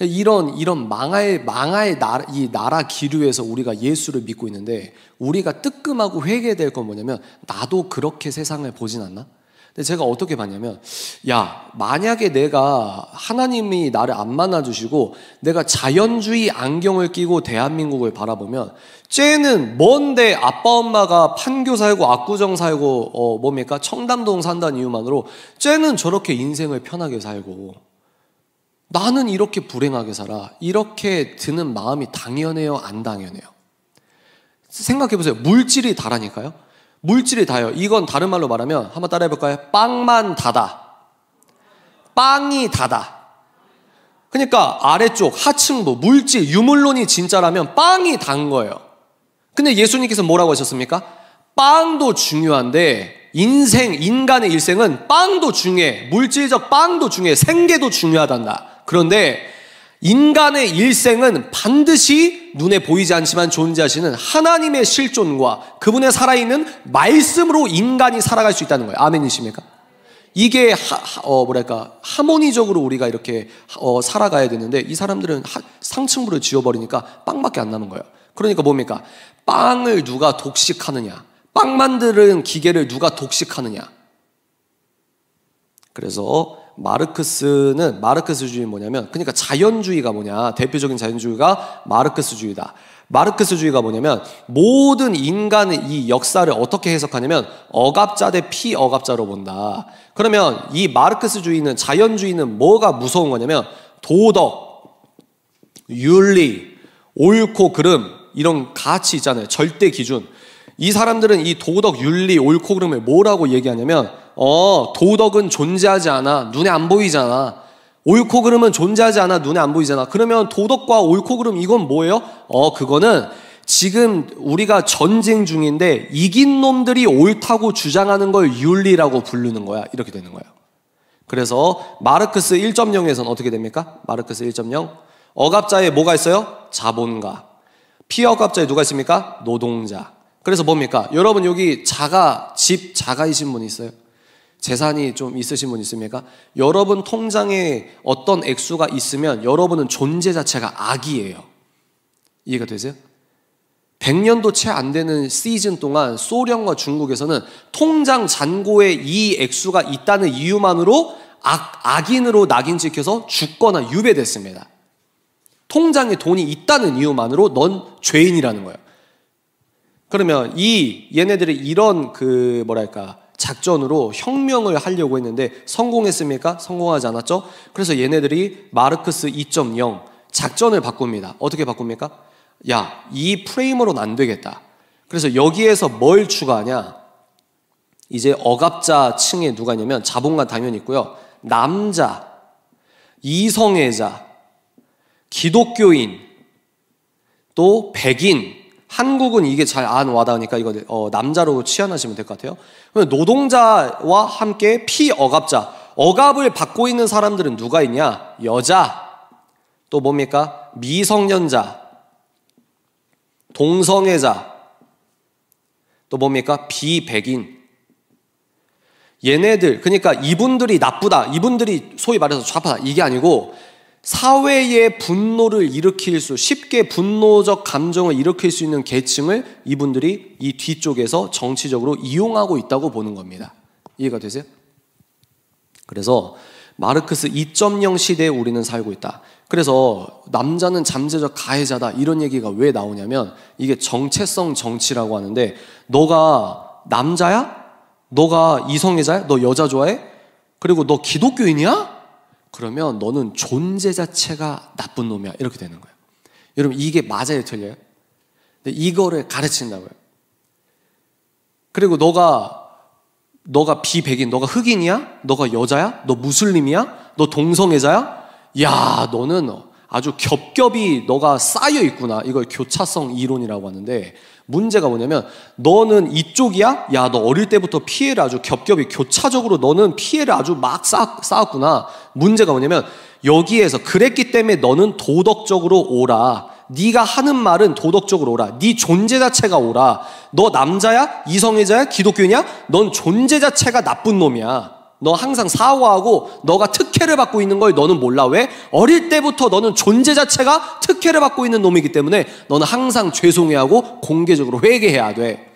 이런 이런 망하의 망하의 나라, 이 나라 기류에서 우리가 예수를 믿고 있는데 우리가 뜨끔하고 회개될 건 뭐냐면 나도 그렇게 세상을 보진 않나? 근데 제가 어떻게 봤냐면, 야, 만약에 내가 하나님이 나를 안 만나주시고, 내가 자연주의 안경을 끼고 대한민국을 바라보면, 쟤는 뭔데 아빠 엄마가 판교 살고 압구정 살고, 어, 뭡니까? 청담동 산다는 이유만으로, 쟤는 저렇게 인생을 편하게 살고, 나는 이렇게 불행하게 살아. 이렇게 드는 마음이 당연해요, 안 당연해요? 생각해보세요. 물질이 다라니까요? 물질이 다요. 이건 다른 말로 말하면 한번 따라해 볼까요? 빵만 다다. 빵이 다다. 그러니까 아래쪽 하층부 물질 유물론이 진짜라면 빵이 단 거예요. 근데 예수님께서 뭐라고 하셨습니까? 빵도 중요한데 인생 인간의 일생은 빵도 중요해. 물질적 빵도 중요해. 생계도 중요하단다. 그런데 인간의 일생은 반드시 눈에 보이지 않지만 존재하시는 하나님의 실존과 그분의 살아있는 말씀으로 인간이 살아갈 수 있다는 거예요. 아멘이십니까? 이게 하, 어, 뭐랄까 하모니적으로 우리가 이렇게 어, 살아가야 되는데 이 사람들은 하, 상층부를 지워버리니까 빵밖에 안 남은 거예요. 그러니까 뭡니까? 빵을 누가 독식하느냐? 빵 만드는 기계를 누가 독식하느냐? 그래서 마르크스는 마르크스주의 뭐냐면 그러니까 자연주의가 뭐냐 대표적인 자연주의가 마르크스주의다. 마르크스주의가 뭐냐면 모든 인간의 이 역사를 어떻게 해석하냐면 억압자 대 피억압자로 본다. 그러면 이 마르크스주의는 자연주의는 뭐가 무서운 거냐면 도덕, 윤리, 옳고 그름 이런 가치 있잖아요. 절대 기준. 이 사람들은 이 도덕, 윤리, 옳고 그름을 뭐라고 얘기하냐면 어, 도덕은 존재하지 않아. 눈에 안 보이잖아. 옳고 그름은 존재하지 않아. 눈에 안 보이잖아. 그러면 도덕과 옳고 그름 이건 뭐예요? 어, 그거는 지금 우리가 전쟁 중인데 이긴 놈들이 옳다고 주장하는 걸 윤리라고 부르는 거야. 이렇게 되는 거야. 그래서 마르크스 1.0에서는 어떻게 됩니까? 마르크스 1.0. 억압자에 뭐가 있어요? 자본가. 피억압자에 누가 있습니까? 노동자. 그래서 뭡니까? 여러분 여기 자가, 집 자가이신 분 있어요? 재산이 좀 있으신 분 있습니까? 여러분 통장에 어떤 액수가 있으면 여러분은 존재 자체가 악이에요. 이해가 되세요? 100년도 채 안 되는 시즌 동안 소련과 중국에서는 통장 잔고에 이 액수가 있다는 이유만으로 악, 악인으로 낙인 찍혀서 죽거나 유배됐습니다. 통장에 돈이 있다는 이유만으로 넌 죄인이라는 거예요. 그러면 이 얘네들이 이런 그 뭐랄까 작전으로 혁명을 하려고 했는데 성공했습니까? 성공하지 않았죠? 그래서 얘네들이 마르크스 2.0 작전을 바꿉니다. 어떻게 바꿉니까? 야, 이 프레임으로는 안 되겠다. 그래서 여기에서 뭘 추가하냐? 이제 억압자 층에 누가냐면 있 자본가 당연히 있고요. 남자, 이성애자, 기독교인, 또 백인, 한국은 이게 잘 안 와닿으니까 이거 어, 남자로 치환하시면 될 것 같아요. 그러면 노동자와 함께 피억압자, 억압을 받고 있는 사람들은 누가 있냐? 여자, 또 뭡니까? 미성년자, 동성애자, 또 뭡니까? 비백인. 얘네들, 그러니까 이분들이 나쁘다, 이분들이 소위 말해서 좌파다, 이게 아니고 사회의 분노를 일으킬 수, 쉽게 분노적 감정을 일으킬 수 있는 계층을 이분들이 이 뒤쪽에서 정치적으로 이용하고 있다고 보는 겁니다. 이해가 되세요? 그래서 마르크스 2.0 시대에 우리는 살고 있다. 그래서 남자는 잠재적 가해자다. 이런 얘기가 왜 나오냐면 이게 정체성 정치라고 하는데 너가 남자야? 너가 이성애자야? 너 여자 좋아해? 그리고 너 기독교인이야? 그러면 너는 존재 자체가 나쁜 놈이야. 이렇게 되는 거예요. 여러분, 이게 맞아요, 틀려요? 근데 이거를 가르친다고요. 그리고 너가, 너가 비백인, 너가 흑인이야? 너가 여자야? 너 무슬림이야? 너 동성애자야? 야, 너는 아주 겹겹이 너가 쌓여 있구나. 이걸 교차성 이론이라고 하는데, 문제가 뭐냐면 너는 이쪽이야? 야, 너 어릴 때부터 피해를 아주 겹겹이 교차적으로 너는 피해를 아주 막 쌓았, 구나 문제가 뭐냐면 여기에서 그랬기 때문에 너는 도덕적으로 오라. 네가 하는 말은 도덕적으로 오라. 네 존재 자체가 오라. 너 남자야? 이성애자야? 기독교냐? 넌 존재 자체가 나쁜 놈이야. 너 항상 사과하고 너가 특혜를 받고 있는 걸 너는 몰라. 왜? 어릴 때부터 너는 존재 자체가 특혜를 받고 있는 놈이기 때문에 너는 항상 죄송해하고 공개적으로 회개해야 돼.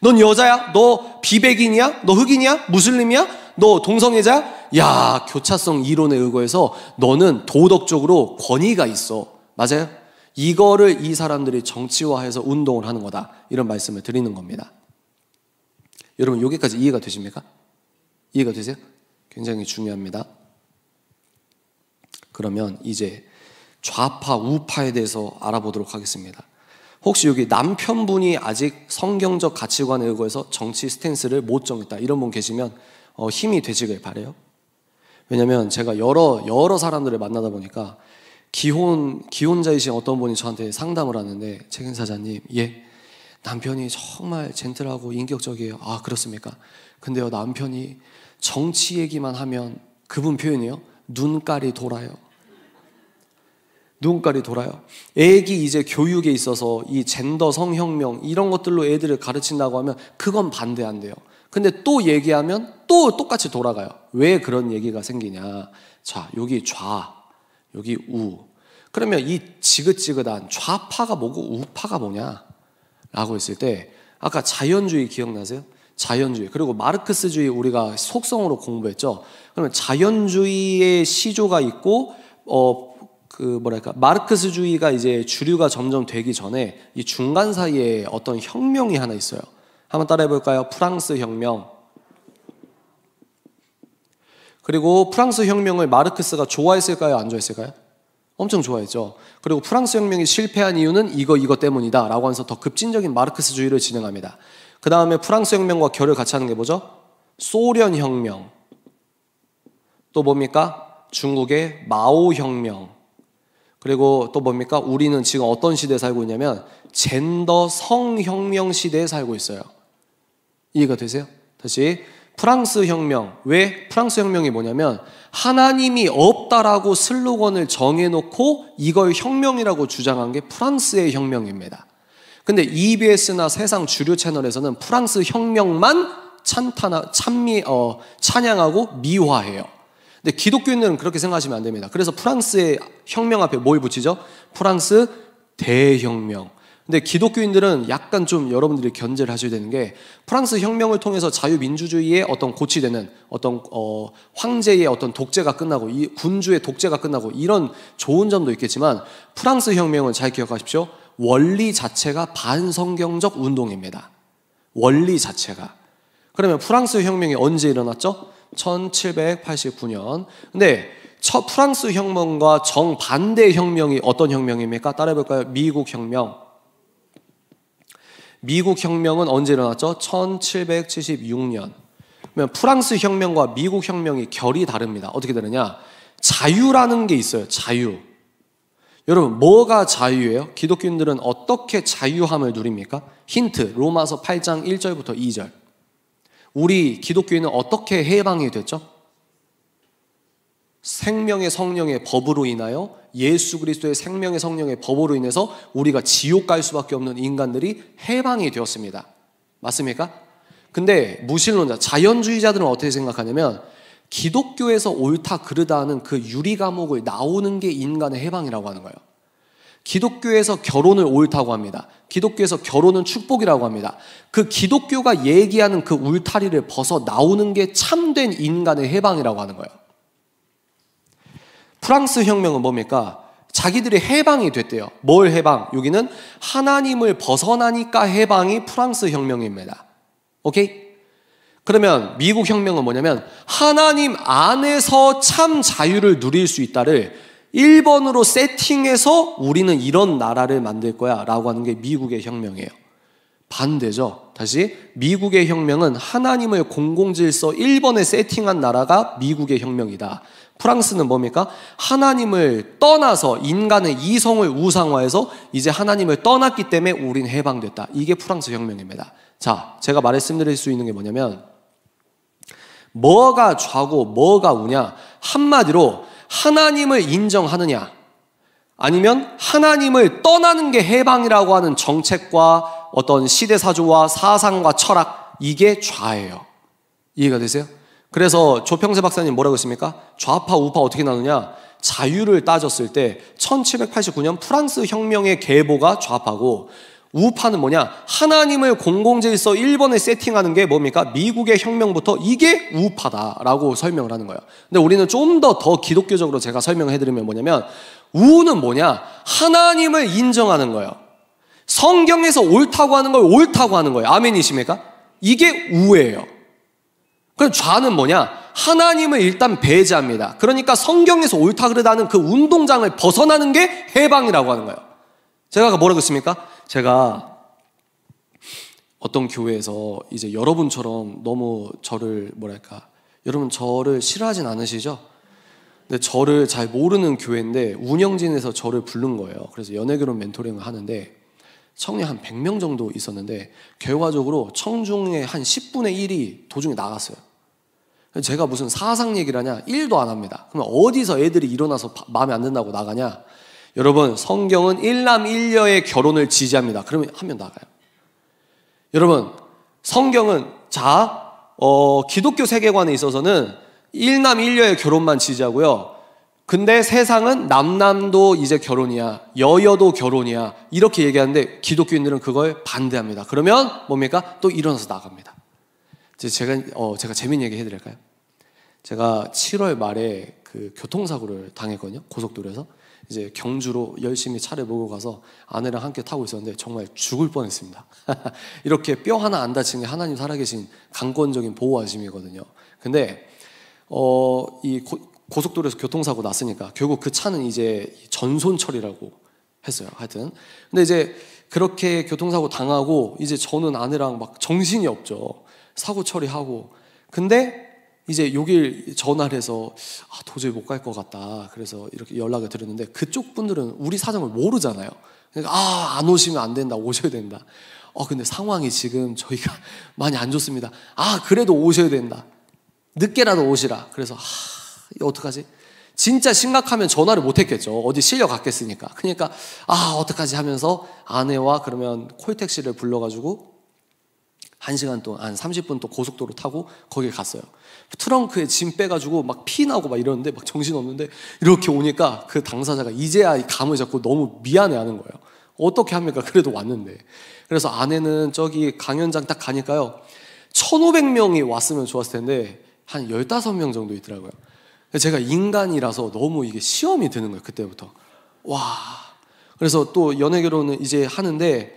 넌 여자야? 너 비백인이야? 너 흑인이야? 무슬림이야? 너 동성애자야? 야, 교차성 이론에 의거해서 너는 도덕적으로 권위가 있어. 맞아요? 이거를 이 사람들이 정치화해서 운동을 하는 거다. 이런 말씀을 드리는 겁니다. 여러분, 여기까지 이해가 되십니까? 이해가 되세요? 굉장히 중요합니다. 그러면 이제 좌파, 우파에 대해서 알아보도록 하겠습니다. 혹시 여기 남편분이 아직 성경적 가치관에 의거해서 정치 스탠스를 못 정했다 이런 분 계시면 어, 힘이 되시길 바래요. 왜냐면 제가 여러 여러 사람들을 만나다 보니까 기혼 기혼자이신 어떤 분이 저한테 상담을 하는데 책임 사장님 예 남편이 정말 젠틀하고 인격적이에요. 아 그렇습니까? 근데요 남편이 정치 얘기만 하면 그분 표현이에요. 눈깔이 돌아요. 눈깔이 돌아요. 애기 이제 교육에 있어서 이 젠더 성혁명 이런 것들로 애들을 가르친다고 하면 그건 반대 한대요 근데 또 얘기하면 또 똑같이 돌아가요. 왜 그런 얘기가 생기냐. 자, 여기 좌, 여기 우. 그러면 이 지긋지긋한 좌파가 뭐고 우파가 뭐냐? 라고 했을 때 아까 자연주의 기억나세요? 자연주의 그리고 마르크스주의 우리가 속성으로 공부했죠. 그러면 자연주의의 시조가 있고 어 그 뭐랄까 마르크스주의가 이제 주류가 점점 되기 전에 이 중간 사이에 어떤 혁명이 하나 있어요. 한번 따라해 볼까요? 프랑스 혁명. 그리고 프랑스 혁명을 마르크스가 좋아했을까요? 안 좋아했을까요? 엄청 좋아했죠. 그리고 프랑스 혁명이 실패한 이유는 이거 이거 때문이다 라고 하면서 더 급진적인 마르크스주의를 진행합니다. 그 다음에 프랑스 혁명과 결을 같이 하는 게 뭐죠? 소련 혁명. 또 뭡니까? 중국의 마오 혁명. 그리고 또 뭡니까? 우리는 지금 어떤 시대에 살고 있냐면 젠더 성혁명 시대에 살고 있어요. 이해가 되세요? 다시 프랑스 혁명. 왜 프랑스 혁명이 뭐냐면 하나님이 없다라고 슬로건을 정해놓고 이걸 혁명이라고 주장한 게 프랑스의 혁명입니다. 근데 EBS나 세상 주류 채널에서는 프랑스 혁명만 찬탄하, 찬미, 어, 찬양하고 미화해요. 근데 기독교인들은 그렇게 생각하시면 안 됩니다. 그래서 프랑스의 혁명 앞에 뭘 붙이죠? 프랑스 대혁명. 근데 기독교인들은 약간 좀 여러분들이 견제를 하셔야 되는 게 프랑스 혁명을 통해서 자유민주주의의 어떤 고치되는 어떤 어, 황제의 어떤 독재가 끝나고 이 군주의 독재가 끝나고 이런 좋은 점도 있겠지만 프랑스 혁명은 잘 기억하십시오. 원리 자체가 반성경적 운동입니다. 원리 자체가. 그러면 프랑스 혁명이 언제 일어났죠? 1789년. 근데 첫 프랑스 혁명과 정반대 혁명이 어떤 혁명입니까? 따라해볼까요? 미국 혁명. 미국 혁명은 언제 일어났죠? 1776년. 그러면 프랑스 혁명과 미국 혁명이 결이 다릅니다. 어떻게 되느냐? 자유라는 게 있어요. 자유. 여러분, 뭐가 자유예요? 기독교인들은 어떻게 자유함을 누립니까? 힌트, 로마서 8장 1절부터 2절. 우리 기독교인은 어떻게 해방이 됐죠? 생명의 성령의 법으로 인하여 예수 그리스도의 생명의 성령의 법으로 인해서 우리가 지옥 갈 수밖에 없는 인간들이 해방이 되었습니다. 맞습니까? 근데 무신론자, 자연주의자들은 어떻게 생각하냐면 기독교에서 옳다 그르다 하는 그 유리 감옥을 나오는 게 인간의 해방이라고 하는 거예요. 기독교에서 결혼을 옳다고 합니다. 기독교에서 결혼은 축복이라고 합니다. 그 기독교가 얘기하는 그 울타리를 벗어 나오는 게 참된 인간의 해방이라고 하는 거예요. 프랑스 혁명은 뭡니까? 자기들이 해방이 됐대요. 뭘 해방? 여기는 하나님을 벗어나니까 해방이 프랑스 혁명입니다. 오케이? 그러면 미국 혁명은 뭐냐면 하나님 안에서 참 자유를 누릴 수 있다를 1번으로 세팅해서 우리는 이런 나라를 만들 거야 라고 하는 게 미국의 혁명이에요. 반대죠. 다시 미국의 혁명은 하나님을 공공질서 1번에 세팅한 나라가 미국의 혁명이다. 프랑스는 뭡니까? 하나님을 떠나서 인간의 이성을 우상화해서 이제 하나님을 떠났기 때문에 우린 해방됐다. 이게 프랑스 혁명입니다. 자, 제가 말씀드릴 수 있는 게 뭐냐면 뭐가 좌고 뭐가 우냐? 한마디로 하나님을 인정하느냐 아니면 하나님을 떠나는 게 해방이라고 하는 정책과 어떤 시대사조와 사상과 철학 이게 좌예요. 이해가 되세요? 그래서 조평세 박사님 뭐라고 했습니까? 좌파 우파 어떻게 나누냐? 자유를 따졌을 때 1789년 프랑스 혁명의 계보가 좌파고 우파는 뭐냐? 하나님을 공공질서 1번에 세팅하는 게 뭡니까? 미국의 혁명부터 이게 우파다라고 설명을 하는 거예요. 근데 우리는 좀 더더 더 기독교적으로 제가 설명해 드리면 뭐냐면 우는 뭐냐? 하나님을 인정하는 거예요. 성경에서 옳다고 하는 걸 옳다고 하는 거예요. 아멘이십니까? 이게 우예요. 그럼 좌는 뭐냐? 하나님을 일단 배제합니다. 그러니까 성경에서 옳다 그르다는 그 운동장을 벗어나는 게 해방이라고 하는 거예요. 제가 뭐라고 했습니까? 제가 어떤 교회에서 이제 여러분처럼 너무 저를 뭐랄까 여러분 저를 싫어하진 않으시죠? 근데 저를 잘 모르는 교회인데 운영진에서 저를 부른 거예요. 그래서 연애결혼 멘토링을 하는데 청년 한 100명 정도 있었는데 결과적으로 청중의 한 10분의 1이 도중에 나갔어요. 제가 무슨 사상 얘기를 하냐? 1도 안 합니다. 그럼 어디서 애들이 일어나서 마음에 안 든다고 나가냐? 여러분, 성경은 일남일녀의 결혼을 지지합니다. 그러면 한 명 나가요. 여러분, 성경은 자, 어, 기독교 세계관에 있어서는 일남일녀의 결혼만 지지하고요. 근데 세상은 남남도 이제 결혼이야. 여여도 결혼이야. 이렇게 얘기하는데 기독교인들은 그걸 반대합니다. 그러면 뭡니까? 또 일어나서 나갑니다. 제가, 어, 제가 재밌는 얘기 해드릴까요? 제가 7월 말에 그 교통사고를 당했거든요. 고속도로에서. 이제 경주로 열심히 차를 몰고 가서 아내랑 함께 타고 있었는데 정말 죽을 뻔했습니다. 이렇게 뼈 하나 안 다친 게 하나님 살아계신 강권적인 보호하심이거든요. 근데 어, 이 고, 고속도로에서 교통사고 났으니까 결국 그 차는 이제 전손처리라고 했어요. 하여튼. 근데 이제 그렇게 교통사고 당하고 이제 저는 아내랑 막 정신이 없죠. 사고 처리하고. 근데 이제 요길 전화를 해서 아, 도저히 못 갈 것 같다. 그래서 이렇게 연락을 드렸는데 그쪽 분들은 우리 사정을 모르잖아요. 그러니까 아, 안 오시면 안 된다. 오셔야 된다. 어, 근데 상황이 지금 저희가 많이 안 좋습니다. 아, 그래도 오셔야 된다. 늦게라도 오시라. 그래서 아, 어떡하지? 진짜 심각하면 전화를 못 했겠죠. 어디 실려 갔겠으니까. 그러니까 아 어떡하지 하면서 아내와 그러면 콜택시를 불러가지고 한시간 동안 한 30분 또 고속도로 타고 거길 갔어요. 트렁크에 짐 빼가지고 막피 나고 막 이러는데 막 정신없는데 이렇게 오니까 그 당사자가 이제야 감을 잡고 너무 미안해하는 거예요. 어떻게 합니까? 그래도 왔는데. 그래서 아내는 저기 강연장 딱 가니까요. 1,500명이 왔으면 좋았을 텐데 한 15명 정도 있더라고요. 제가 인간이라서 너무 이게 시험이 되는 거예요. 그때부터. 와. 그래서 또 연애 결혼은 이제 하는데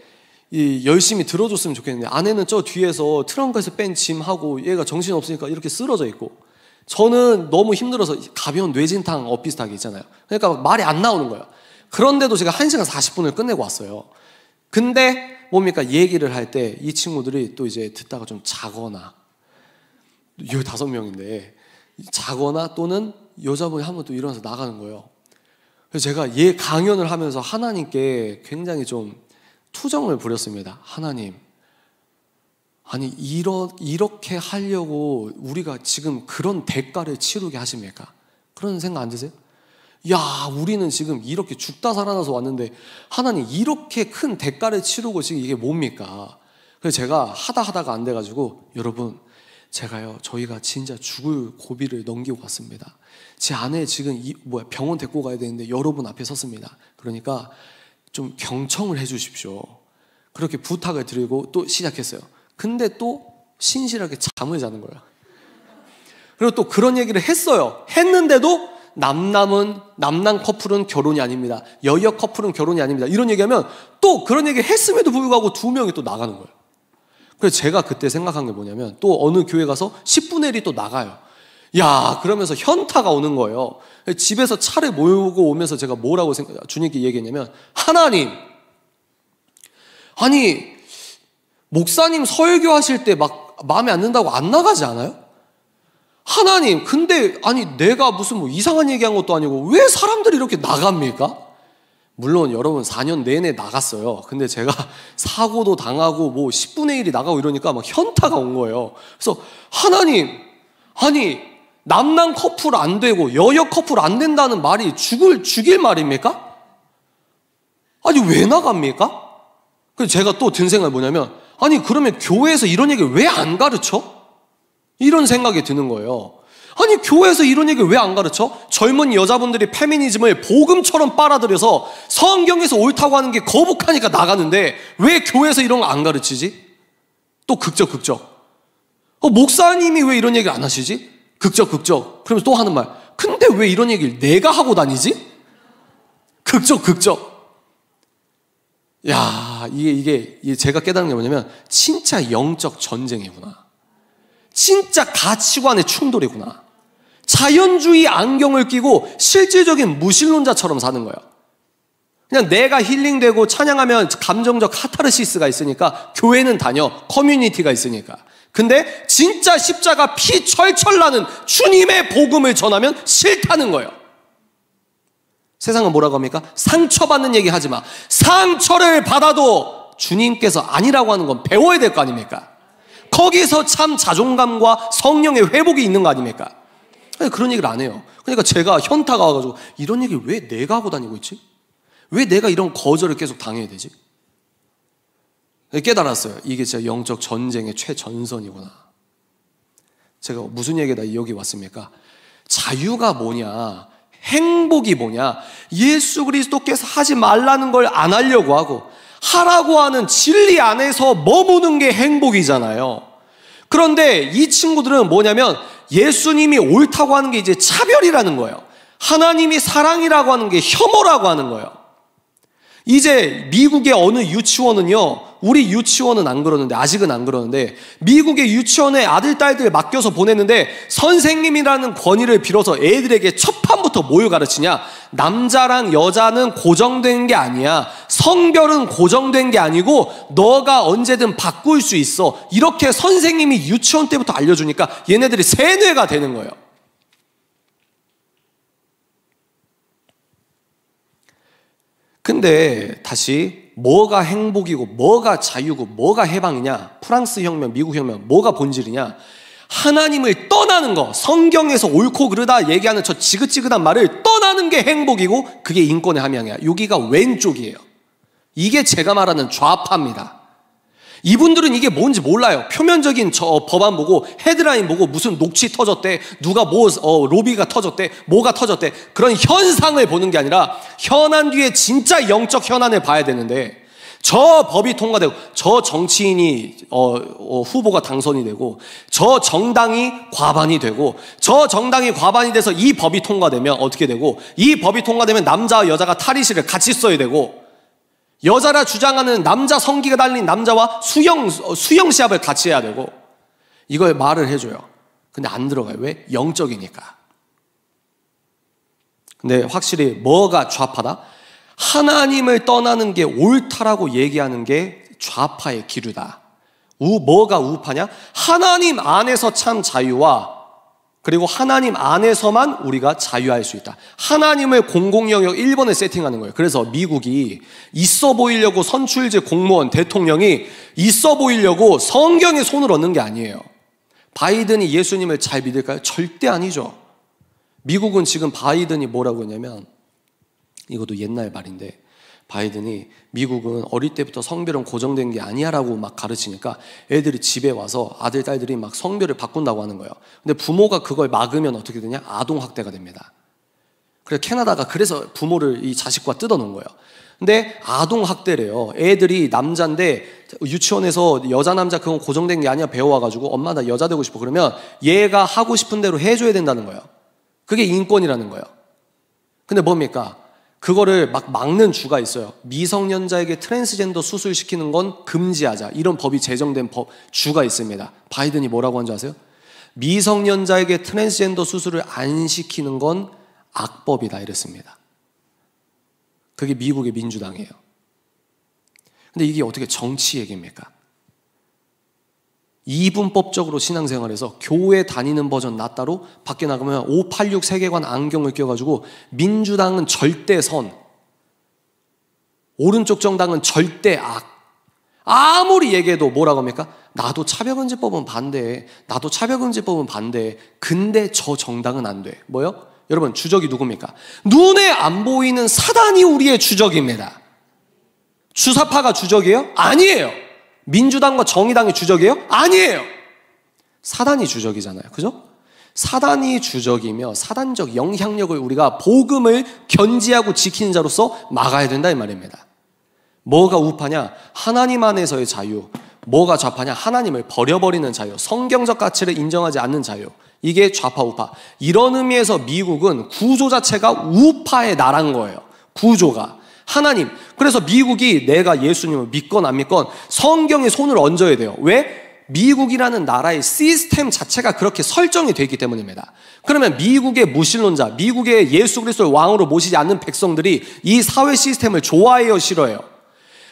이 열심히 들어줬으면 좋겠는데 아내는 저 뒤에서 트렁크에서 뺀 짐하고 얘가 정신 없으니까 이렇게 쓰러져 있고 저는 너무 힘들어서 가벼운 뇌진탕 엇비슷하게 있잖아요. 그러니까 말이 안 나오는 거예요. 그런데도 제가 1시간 40분을 끝내고 왔어요. 근데 뭡니까? 얘기를 할 때 이 친구들이 또 이제 듣다가 좀 자거나 15명인데 자거나 또는 여자분이 한 번 또 일어나서 나가는 거예요. 그래서 제가 얘 예 강연을 하면서 하나님께 굉장히 좀 투정을 부렸습니다. 하나님, 아니 이러, 이렇게 하려고 우리가 지금 그런 대가를 치르게 하십니까? 그런 생각 안 드세요? 야, 우리는 지금 이렇게 죽다 살아나서 왔는데 하나님 이렇게 큰 대가를 치르고 지금 이게 뭡니까? 그래서 제가 하다 하다가 안 돼가지고 여러분 제가요 저희가 진짜 죽을 고비를 넘기고 갔습니다제 아내 지금 이, 뭐야 병원 데리고 가야 되는데 여러분 앞에 섰습니다. 그러니까 좀 경청을 해주십시오. 그렇게 부탁을 드리고 또 시작했어요. 근데 또 신실하게 잠을 자는 거예요. 그리고 또 그런 얘기를 했어요. 했는데도 남남은 남남 커플은 결혼이 아닙니다. 여여 커플은 결혼이 아닙니다. 이런 얘기하면 또 그런 얘기 했음에도 불구하고 두 명이 또 나가는 거예요. 그래서 제가 그때 생각한 게 뭐냐면 또 어느 교회 가서 10분의 1이 또 나가요. 야, 그러면서 현타가 오는 거예요. 집에서 차를 몰고 오면서 제가 뭐라고 생각, 주님께 얘기했냐면, 하나님! 아니, 목사님 설교 하실 때 막 마음에 안 든다고 안 나가지 않아요? 하나님, 근데, 아니, 내가 무슨 뭐 이상한 얘기한 것도 아니고 왜 사람들이 이렇게 나갑니까? 물론 여러분 4년 내내 나갔어요. 근데 제가 사고도 당하고 뭐 10분의 1이 나가고 이러니까 막 현타가 온 거예요. 그래서 하나님, 아니, 남남 커플 안 되고 여여 커플 안 된다는 말이 죽을, 죽일 말입니까? 아니, 왜 나갑니까? 그래서 제가 또 든 생각이 뭐냐면, 아니, 그러면 교회에서 이런 얘기 왜 안 가르쳐? 이런 생각이 드는 거예요. 아니 교회에서 이런 얘기 왜안 가르쳐? 젊은 여자분들이 페미니즘을 복음처럼 빨아들여서 성경에서 옳다고 하는 게 거북하니까 나가는데 왜 교회에서 이런 거 안 가르치지? 또 극적 극적. 어, 목사님이 왜 이런 얘기 안 하시지? 극적 극적. 그러면서 또 하는 말. 근데 왜 이런 얘기를 내가 하고 다니지? 극적 극적. 야, 이게 이게, 이게 제가 깨달은 게 뭐냐면 진짜 영적 전쟁이구나. 진짜 가치관의 충돌이구나. 자연주의 안경을 끼고 실질적인 무신론자처럼 사는 거야. 그냥 내가 힐링되고 찬양하면 감정적 카타르시스가 있으니까 교회는 다녀 커뮤니티가 있으니까. 근데 진짜 십자가 피 철철 나는 주님의 복음을 전하면 싫다는 거예요. 세상은 뭐라고 합니까? 상처받는 얘기 하지 마. 상처를 받아도 주님께서 아니라고 하는 건 배워야 될 거 아닙니까? 거기서 참 자존감과 성령의 회복이 있는 거 아닙니까? 그런 얘기를 안 해요. 그러니까 제가 현타가 와가지고 이런 얘기 왜 내가 하고 다니고 있지? 왜 내가 이런 거절을 계속 당해야 되지? 네, 깨달았어요. 이게 진짜 영적 전쟁의 최전선이구나. 제가 무슨 얘기다 여기 왔습니까? 자유가 뭐냐? 행복이 뭐냐? 예수 그리스도께서 하지 말라는 걸 안 하려고 하고 하라고 하는 진리 안에서 머무는 게 행복이잖아요. 그런데 이 친구들은 뭐냐면 예수님이 옳다고 하는 게 이제 차별이라는 거예요. 하나님이 사랑이라고 하는 게 혐오라고 하는 거예요. 이제 미국의 어느 유치원은요, 우리 유치원은 안 그러는데, 아직은 안 그러는데, 미국의 유치원에 아들, 딸들 맡겨서 보냈는데, 선생님이라는 권위를 빌어서 애들에게 첫 판부터 뭘 가르치냐? 남자랑 여자는 고정된 게 아니야. 성별은 고정된 게 아니고, 너가 언제든 바꿀 수 있어. 이렇게 선생님이 유치원 때부터 알려주니까 얘네들이 세뇌가 되는 거예요. 근데 다시 뭐가 행복이고 뭐가 자유고 뭐가 해방이냐? 프랑스 혁명, 미국 혁명 뭐가 본질이냐? 하나님을 떠나는 거. 성경에서 옳고 그르다 얘기하는 저 지긋지긋한 말을 떠나는 게 행복이고 그게 인권의 함양이야. 여기가 왼쪽이에요. 이게 제가 말하는 좌파입니다. 이분들은 이게 뭔지 몰라요. 표면적인 저 법안 보고 헤드라인 보고 무슨 녹취 터졌대, 누가 뭐 어, 로비가 터졌대, 뭐가 터졌대 그런 현상을 보는 게 아니라 현안 뒤에 진짜 영적 현안을 봐야 되는데 저 법이 통과되고 저 정치인이 어, 어, 후보가 당선이 되고 저 정당이 과반이 되고 저 정당이 과반이 돼서 이 법이 통과되면 어떻게 되고 이 법이 통과되면 남자와 여자가 탈의실을 같이 써야 되고 여자라 주장하는 남자 성기가 달린 남자와 수영, 어, 수영 시합을 같이 해야 되고, 이걸 말을 해줘요. 근데 안 들어가요. 왜? 영적이니까. 근데 확실히 뭐가 좌파다? 하나님을 떠나는 게 옳다라고 얘기하는 게 좌파의 기류다. 우, 뭐가 우파냐? 하나님 안에서 참 자유와 그리고 하나님 안에서만 우리가 자유할 수 있다. 하나님의 공공영역 1번에 세팅하는 거예요. 그래서 미국이 있어 보이려고 선출제 공무원 대통령이 있어 보이려고 성경에 손을 얻는 게 아니에요. 바이든이 예수님을 잘 믿을까요? 절대 아니죠. 미국은 지금 바이든이 뭐라고 했냐면, 이것도 옛날 말인데, 바이든이 미국은 어릴 때부터 성별은 고정된 게 아니야라고 막 가르치니까 애들이 집에 와서 아들 딸들이 막 성별을 바꾼다고 하는 거예요. 근데 부모가 그걸 막으면 어떻게 되냐? 아동 학대가 됩니다. 그래서 캐나다가 그래서 부모를 이 자식과 뜯어놓은 거예요. 근데 아동 학대래요. 애들이 남자인데 유치원에서 여자 남자 그건 고정된 게 아니야 배워와가지고 엄마 나 여자 되고 싶어 그러면 얘가 하고 싶은 대로 해줘야 된다는 거예요. 그게 인권이라는 거예요. 근데 뭡니까? 그거를 막 막는 주가 있어요. 미성년자에게 트랜스젠더 수술시키는 건 금지하자. 이런 법이 제정된 법, 주가 있습니다. 바이든이 뭐라고 한줄 아세요? 미성년자에게 트랜스젠더 수술을 안 시키는 건 악법이다. 이랬습니다. 그게 미국의 민주당이에요. 근데 이게 어떻게 정치 얘기입니까? 이분법적으로 신앙생활에서 교회 다니는 버전 나 따로 밖에 나가면 586 세계관 안경을 껴가지고 민주당은 절대 선, 오른쪽 정당은 절대 악. 아무리 얘기해도 뭐라고 합니까? 나도 차별금지법은 반대해. 나도 차별금지법은 반대해. 근데 저 정당은 안 돼. 뭐요? 여러분, 주적이 누굽니까? 눈에 안 보이는 사단이 우리의 주적입니다. 주사파가 주적이에요? 아니에요. 민주당과 정의당이 주적이에요? 아니에요. 사단이 주적이잖아요. 그죠? 사단이 주적이며 사단적 영향력을 우리가 복음을 견지하고 지키는 자로서 막아야 된다 이 말입니다. 뭐가 우파냐? 하나님 안에서의 자유. 뭐가 좌파냐? 하나님을 버려버리는 자유. 성경적 가치를 인정하지 않는 자유. 이게 좌파 우파. 이런 의미에서 미국은 구조 자체가 우파의 나란 거예요. 구조가. 하나님. 그래서 미국이 내가 예수님을 믿건 안 믿건 성경에 손을 얹어야 돼요. 왜? 미국이라는 나라의 시스템 자체가 그렇게 설정이 되어 있기 때문입니다. 그러면 미국의 무신론자, 미국의 예수 그리스도를 왕으로 모시지 않는 백성들이 이 사회 시스템을 좋아해요, 싫어해요?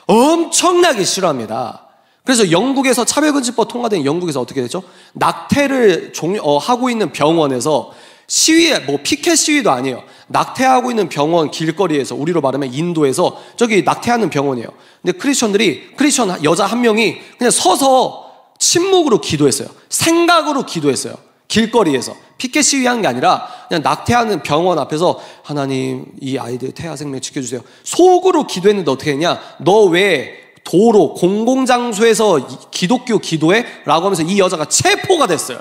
엄청나게 싫어합니다. 그래서 영국에서 차별금지법 통과된 영국에서 어떻게 되죠? 낙태를 종, 어, 하고 있는 병원에서 시위에 뭐 피켓 시위도 아니에요. 낙태하고 있는 병원 길거리에서 우리로 말하면 인도에서 저기 낙태하는 병원이에요. 근데 크리스천들이 크리스천 여자 한 명이 그냥 서서 침묵으로 기도했어요. 생각으로 기도했어요. 길거리에서 피켓 시위한 게 아니라 그냥 낙태하는 병원 앞에서 하나님 이 아이들 태아 생명 지켜주세요. 속으로 기도했는데 어떻게 했냐? 너 왜 도로 공공장소에서 기독교 기도해라고 하면서 이 여자가 체포가 됐어요.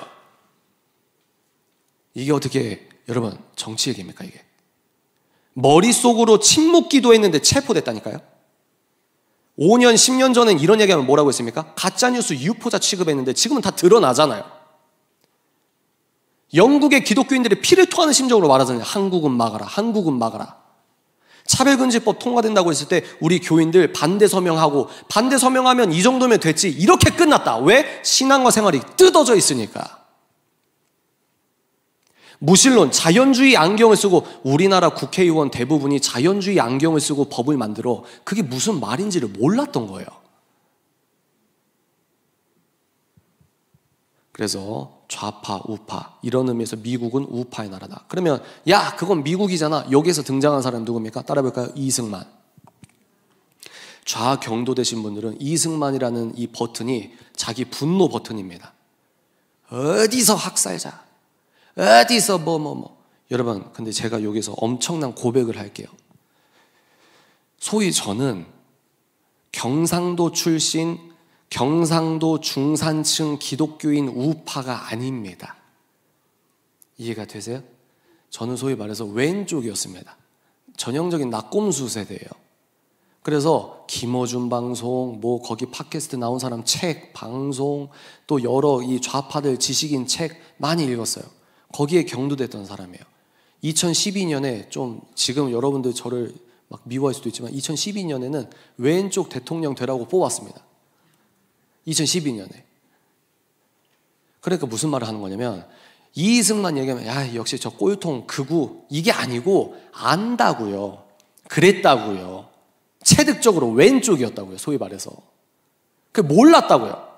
이게 어떻게 여러분 정치 얘기입니까 이게? 머릿속으로 침묵 기도했는데 체포됐다니까요. 5년, 10년 전엔 이런 얘기하면 뭐라고 했습니까? 가짜뉴스 유포자 취급했는데 지금은 다 드러나잖아요. 영국의 기독교인들이 피를 토하는 심정으로 말하잖아요. 한국은 막아라, 한국은 막아라. 차별금지법 통과된다고 했을 때 우리 교인들 반대 서명하고 반대 서명하면 이 정도면 됐지. 이렇게 끝났다. 왜? 신앙과 생활이 뜯어져 있으니까. 무신론, 자연주의 안경을 쓰고 우리나라 국회의원 대부분이 자연주의 안경을 쓰고 법을 만들어 그게 무슨 말인지를 몰랐던 거예요. 그래서 좌파, 우파 이런 의미에서 미국은 우파의 나라다. 그러면 야 그건 미국이잖아. 여기에서 등장한 사람 누굽니까? 따라볼까요? 이승만. 좌 경도 되신 분들은 이승만이라는 이 버튼이 자기 분노 버튼입니다. 어디서 학살자, 어디서 뭐뭐 뭐, 뭐. 여러분, 근데 제가 여기서 엄청난 고백을 할게요. 소위 저는 경상도 출신 경상도 중산층 기독교인 우파가 아닙니다. 이해가 되세요? 저는 소위 말해서 왼쪽이었습니다. 전형적인 낙곰수 세대예요. 그래서 김어준 방송, 뭐 거기 팟캐스트 나온 사람 책, 방송, 또 여러 이 좌파들 지식인 책 많이 읽었어요. 거기에 경도됐던 사람이에요. 2012년에 좀 지금 여러분들 저를 막 미워할 수도 있지만 2012년에는 왼쪽 대통령 되라고 뽑았습니다. 2012년에. 그러니까 무슨 말을 하는 거냐면 이승만 얘기하면 야 역시 저 꼴통 그구 이게 아니고 안다고요. 그랬다고요. 체득적으로 왼쪽이었다고요. 소위 말해서. 그 몰랐다고요.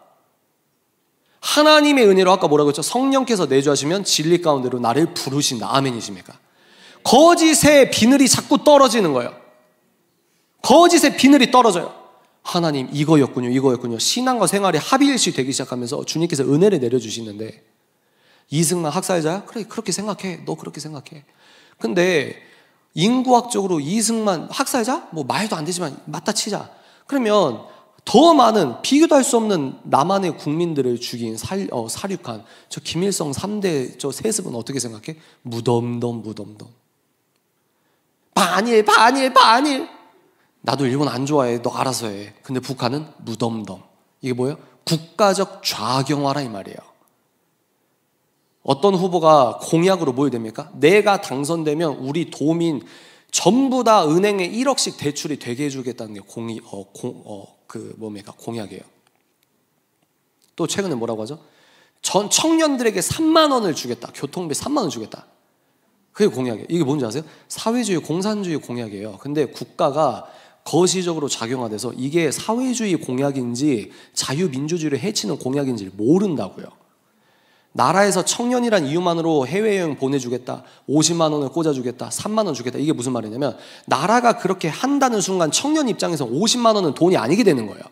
하나님의 은혜로 아까 뭐라고 했죠? 성령께서 내주하시면 진리 가운데로 나를 부르신다. 아멘이십니까? 거짓의 비늘이 자꾸 떨어지는 거예요. 거짓의 비늘이 떨어져요. 하나님 이거였군요. 이거였군요. 신앙과 생활이 합일시 되기 시작하면서 주님께서 은혜를 내려주시는데 이승만 학살자야? 그래 그렇게 생각해. 너 그렇게 생각해. 근데 인구학적으로 이승만 학살자? 뭐 말도 안 되지만 맞다 치자. 그러면 더 많은 비교도 할 수 없는 남한의 국민들을 죽인 살, 어, 사륙한 저 김일성 3대 저 세습은 어떻게 생각해? 무덤덤 무덤덤 반일 반일 반일 나도 일본 안 좋아해 너 알아서 해 근데 북한은 무덤덤 이게 뭐예요? 국가적 좌경화라 이 말이에요 어떤 후보가 공약으로 뭘 됩니까? 내가 당선되면 우리 도민 전부 다 은행에 1억씩 대출이 되게 해주겠다는 게 공이, 어, 공, 어, 그 뭐입니까? 공약이에요. 또 최근에 뭐라고 하죠? 전 청년들에게 3만 원을 주겠다. 교통비 3만 원 주겠다. 그게 공약이에요. 이게 뭔지 아세요? 사회주의, 공산주의 공약이에요. 근데 국가가 거시적으로 작용화돼서 이게 사회주의 공약인지 자유민주주의를 해치는 공약인지를 모른다고요. 나라에서 청년이란 이유만으로 해외여행 보내주겠다. 50만 원을 꽂아주겠다. 3만 원 주겠다. 이게 무슨 말이냐면 나라가 그렇게 한다는 순간 청년 입장에서 50만 원은 돈이 아니게 되는 거예요.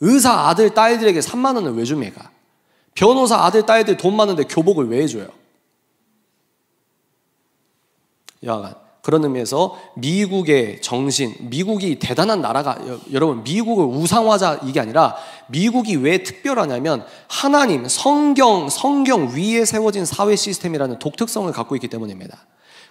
의사 아들 딸들에게 3만 원을 왜 줍니까? 변호사 아들 딸들 돈 많은데 교복을 왜 해줘요? 여하간 그런 의미에서 미국의 정신, 미국이 대단한 나라가 여러분 미국을 우상화자 이게 아니라 미국이 왜 특별하냐면 하나님 성경 성경 위에 세워진 사회 시스템이라는 독특성을 갖고 있기 때문입니다.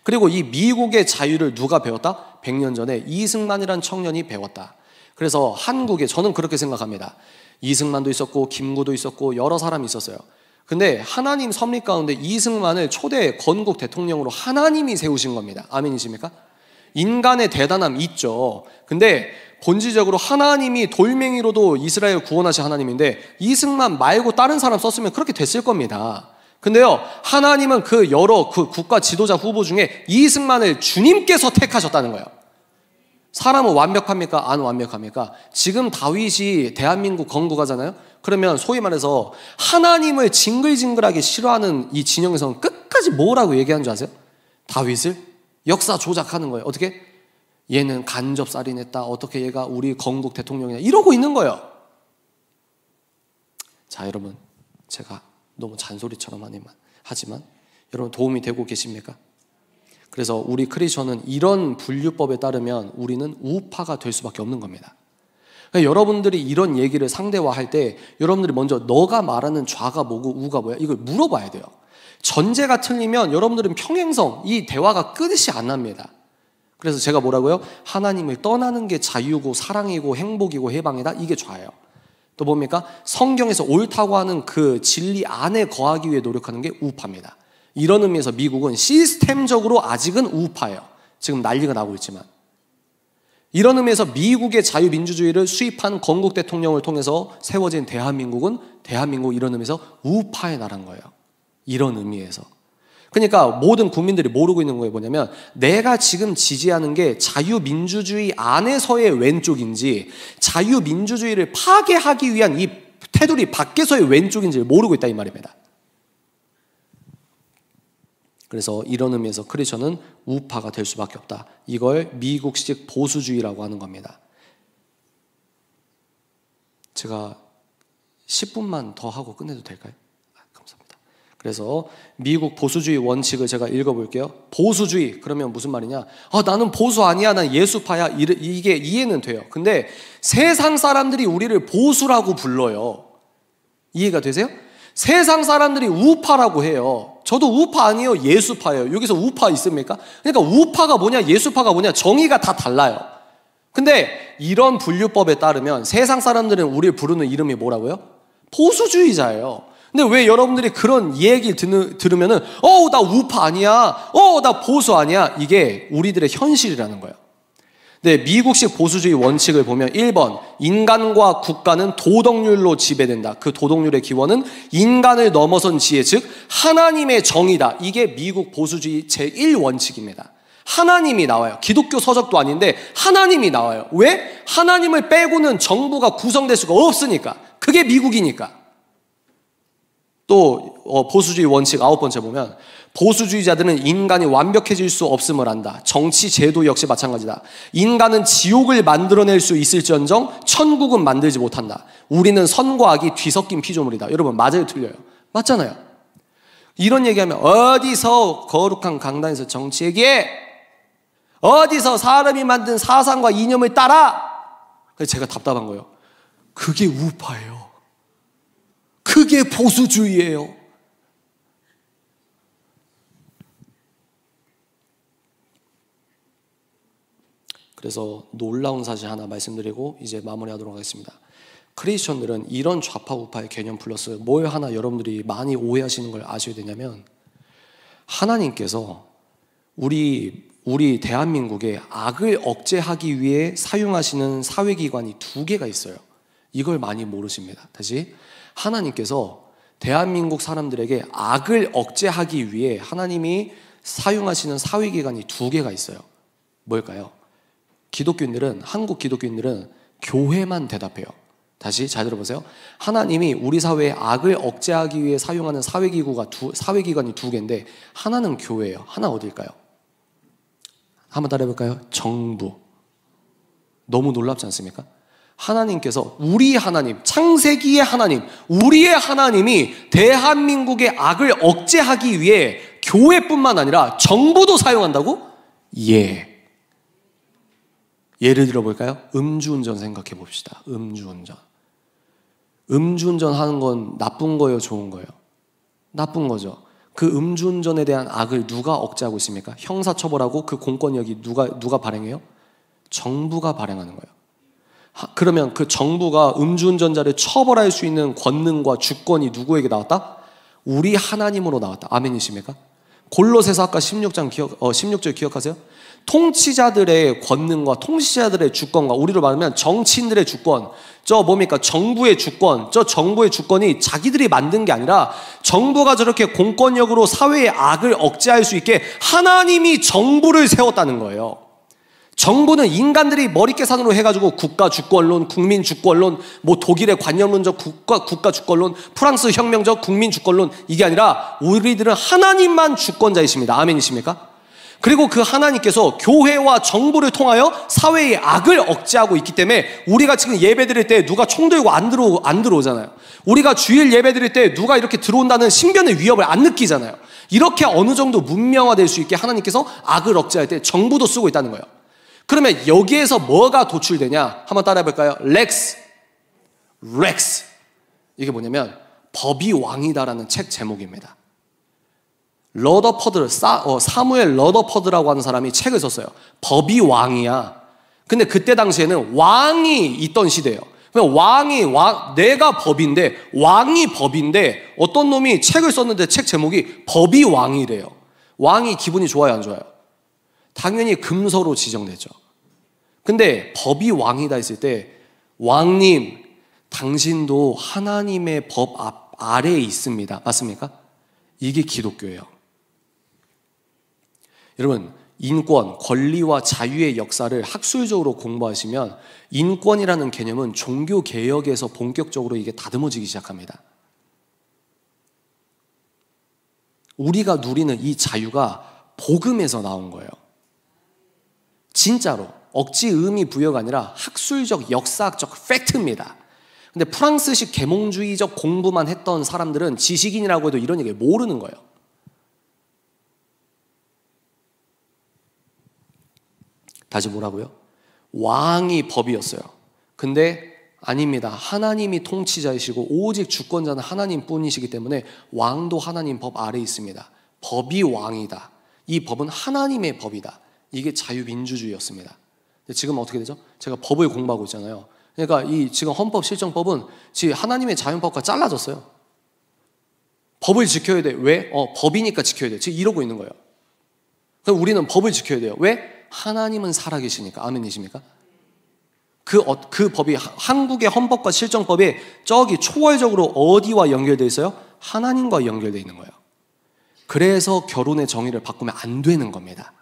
그리고 이 미국의 자유를 누가 배웠다? 100년 전에 이승만이란 청년이 배웠다. 그래서 한국에 저는 그렇게 생각합니다. 이승만도 있었고 김구도 있었고 여러 사람이 있었어요. 근데 하나님 섭리 가운데 이승만을 초대 건국 대통령으로 하나님이 세우신 겁니다. 아멘이십니까? 인간의 대단함 있죠. 근데 본질적으로 하나님이 돌멩이로도 이스라엘 구원하신 하나님인데 이승만 말고 다른 사람 썼으면 그렇게 됐을 겁니다. 근데요, 하나님은 그 여러 그 국가 지도자 후보 중에 이승만을 주님께서 택하셨다는 거예요. 사람은 완벽합니까? 안 완벽합니까? 지금 다윗이 대한민국 건국하잖아요? 그러면 소위 말해서 하나님을 징글징글하게 싫어하는 이 진영에서는 끝까지 뭐라고 얘기하는 줄 아세요? 다윗을 역사 조작하는 거예요. 어떻게? 얘는 간접살인했다. 어떻게 얘가 우리 건국 대통령이냐. 이러고 있는 거예요. 자, 여러분. 제가 너무 잔소리처럼 하지만, 하지만 여러분 도움이 되고 계십니까? 그래서 우리 크리스천은 이런 분류법에 따르면 우리는 우파가 될 수밖에 없는 겁니다. 그러니까 여러분들이 이런 얘기를 상대화할때 여러분들이 먼저 너가 말하는 좌가 뭐고 우가 뭐야 이걸 물어봐야 돼요. 전제가 틀리면 여러분들은 평행성 이 대화가 끝이 안 납니다. 그래서 제가 뭐라고요? 하나님을 떠나는 게 자유고 사랑이고 행복이고 해방이다. 이게 좌예요. 또 뭡니까? 성경에서 옳다고 하는 그 진리 안에 거하기 위해 노력하는 게 우파입니다. 이런 의미에서 미국은 시스템적으로 아직은 우파예요. 지금 난리가 나고 있지만. 이런 의미에서 미국의 자유민주주의를 수입한 건국 대통령을 통해서 세워진 대한민국은 대한민국 이런 의미에서 우파의 나라인 거예요. 이런 의미에서. 그러니까 모든 국민들이 모르고 있는 거에 뭐냐면 내가 지금 지지하는 게 자유민주주의 안에서의 왼쪽인지 자유민주주의를 파괴하기 위한 이 테두리 밖에서의 왼쪽인지를 모르고 있다 이 말입니다. 그래서 이런 의미에서 크리스천은 우파가 될 수밖에 없다. 이걸 미국식 보수주의라고 하는 겁니다. 제가 10분만 더 하고 끝내도 될까요? 아, 감사합니다. 그래서 미국 보수주의 원칙을 제가 읽어볼게요. 보수주의 그러면 무슨 말이냐? 아 나는 보수 아니야, 난 예수파야. 이게 이해는 돼요. 근데 세상 사람들이 우리를 보수라고 불러요. 이해가 되세요? 세상 사람들이 우파라고 해요. 저도 우파 아니에요. 예수파예요. 여기서 우파 있습니까? 그러니까 우파가 뭐냐, 예수파가 뭐냐, 정의가 다 달라요. 근데 이런 분류법에 따르면 세상 사람들은 우리를 부르는 이름이 뭐라고요? 보수주의자예요. 근데 왜 여러분들이 그런 얘기를 듣는, 들으면은, 어, 나 우파 아니야. 어, 나 보수 아니야. 이게 우리들의 현실이라는 거예요. 근 네, 미국식 보수주의 원칙을 보면 1번 인간과 국가는 도덕률로 지배된다. 그 도덕률의 기원은 인간을 넘어선 지혜 즉 하나님의 정의다. 이게 미국 보수주의 제1 원칙입니다. 하나님이 나와요. 기독교 서적도 아닌데 하나님이 나와요. 왜? 하나님을 빼고는 정부가 구성될 수가 없으니까. 그게 미국이니까. 또 어, 보수주의 원칙 아홉 번째 보면 보수주의자들은 인간이 완벽해질 수 없음을 안다. 정치 제도 역시 마찬가지다. 인간은 지옥을 만들어낼 수 있을지언정 천국은 만들지 못한다. 우리는 선과 악이 뒤섞인 피조물이다. 여러분 맞아요, 틀려요? 맞잖아요. 이런 얘기하면 어디서 거룩한 강단에서 정치 얘기해? 어디서 사람이 만든 사상과 이념을 따라? 제가 답답한 거예요. 그게 우파예요. 그게 보수주의예요. 그래서 놀라운 사실 하나 말씀드리고 이제 마무리하도록 하겠습니다. 크리스천들은 이런 좌파 우파의 개념 플러스 뭘 하나 여러분들이 많이 오해하시는 걸 아셔야 되냐면 하나님께서 우리 우리 대한민국에 악을 억제하기 위해 사용하시는 사회기관이 두 개가 있어요. 이걸 많이 모르십니다. 다시 하나님께서 대한민국 사람들에게 악을 억제하기 위해 하나님이 사용하시는 사회기관이 두 개가 있어요. 뭘까요? 기독교인들은, 한국 기독교인들은 교회만 대답해요. 다시 잘 들어보세요. 하나님이 우리 사회에 악을 억제하기 위해 사용하는 사회기구가 두, 사회기관이 두 개인데, 하나는 교회예요. 하나 어딜까요? 한번 따라해볼까요? 정부. 너무 놀랍지 않습니까? 하나님께서 우리 하나님, 창세기의 하나님, 우리의 하나님이 대한민국의 악을 억제하기 위해 교회뿐만 아니라 정부도 사용한다고? 예. 예를 들어볼까요? 음주운전 생각해 봅시다. 음주운전. 음주운전 하는 건 나쁜 거예요, 좋은 거예요? 나쁜 거죠. 그 음주운전에 대한 악을 누가 억제하고 있습니까? 형사처벌하고 그 공권력이 누가, 누가 발행해요? 정부가 발행하는 거예요. 그러면 그 정부가 음주운전자를 처벌할 수 있는 권능과 주권이 누구에게 나왔다? 우리 하나님으로 나왔다. 아멘이십니까? 골로새서 아까 16장 기억 어 16절 기억하세요? 통치자들의 권능과 통치자들의 주권과 우리로 말하면 정치인들의 주권, 저 뭡니까? 정부의 주권, 저 정부의 주권이 자기들이 만든 게 아니라 정부가 저렇게 공권력으로 사회의 악을 억제할 수 있게 하나님이 정부를 세웠다는 거예요. 정부는 인간들이 머리 계산으로 해가지고 국가 주권론, 국민 주권론, 뭐 독일의 관념론적 국가 국가 주권론, 프랑스 혁명적 국민 주권론 이게 아니라 우리들은 하나님만 주권자이십니다. 아멘이십니까? 그리고 그 하나님께서 교회와 정부를 통하여 사회의 악을 억제하고 있기 때문에 우리가 지금 예배 드릴 때 누가 총 들고 안, 들어, 안 들어오잖아요. 우리가 주일 예배 드릴 때 누가 이렇게 들어온다는 신변의 위협을 안 느끼잖아요. 이렇게 어느 정도 문명화될 수 있게 하나님께서 악을 억제할 때 정부도 쓰고 있다는 거예요. 그러면 여기에서 뭐가 도출되냐? 한번 따라해 볼까요? 렉스. 렉스. 이게 뭐냐면 법이 왕이다라는 책 제목입니다. 러더퍼드, 사, 어, 사무엘 러더퍼드라고 하는 사람이 책을 썼어요. 법이 왕이야. 근데 그때 당시에는 왕이 있던 시대예요. 그 왕이 왕 내가 법인데 왕이 법인데 어떤 놈이 책을 썼는데 책 제목이 법이 왕이래요. 왕이 기분이 좋아요, 안 좋아요? 당연히 금서로 지정되죠. 근데 법이 왕이다 했을 때 왕님 당신도 하나님의 법 아래에 있습니다. 맞습니까? 이게 기독교예요. 여러분 인권, 권리와 자유의 역사를 학술적으로 공부하시면 인권이라는 개념은 종교 개혁에서 본격적으로 이게 다듬어지기 시작합니다. 우리가 누리는 이 자유가 복음에서 나온 거예요. 진짜로 억지 의미 부여가 아니라 학술적 역사학적 팩트입니다. 근데 프랑스식 계몽주의적 공부만 했던 사람들은 지식인이라고 해도 이런 얘기 모르는 거예요. 다시 뭐라고요? 왕이 법이었어요. 근데 아닙니다. 하나님이 통치자이시고 오직 주권자는 하나님 뿐이시기 때문에 왕도 하나님 법아래 있습니다. 법이 왕이다. 이 법은 하나님의 법이다. 이게 자유민주주의였습니다. 지금 어떻게 되죠? 제가 법을 공부하고 있잖아요. 그러니까 이 지금 헌법 실정법은 지 하나님의 자연법과 잘라졌어요. 법을 지켜야 돼. 왜? 어, 법이니까 지켜야 돼. 지금 이러고 있는 거예요. 그럼 우리는 법을 지켜야 돼요. 왜? 하나님은 살아계시니까. 아멘이십니까? 그, 어, 그 법이 한국의 헌법과 실정법이 저기 초월적으로 어디와 연결돼 있어요? 하나님과 연결돼 있는 거예요. 그래서 결혼의 정의를 바꾸면 안 되는 겁니다.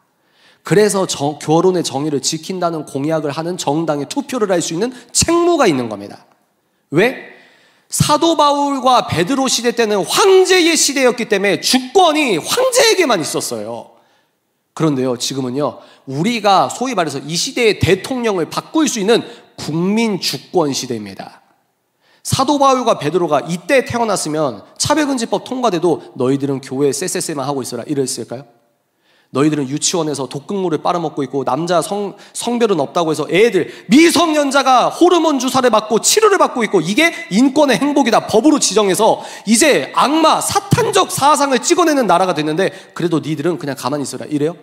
그래서 정, 결혼의 정의를 지킨다는 공약을 하는 정당에 투표를 할 수 있는 책무가 있는 겁니다. 왜? 사도 바울과 베드로 시대 때는 황제의 시대였기 때문에 주권이 황제에게만 있었어요. 그런데요, 지금은요, 우리가 소위 말해서 이 시대의 대통령을 바꿀 수 있는 국민 주권 시대입니다. 사도 바울과 베드로가 이때 태어났으면 차별금지법 통과돼도 너희들은 교회 에 쎄쎄쎄만 하고 있어라 이랬을까요? 너희들은 유치원에서 독극물을 빨아먹고 있고 남자 성, 성별은 없다고 해서 애들 미성년자가 호르몬 주사를 맞고 치료를 받고 있고 이게 인권의 행복이다 법으로 지정해서 이제 악마 사탄적 사상을 찍어내는 나라가 됐는데 그래도 니들은 그냥 가만히 있어라 이래요?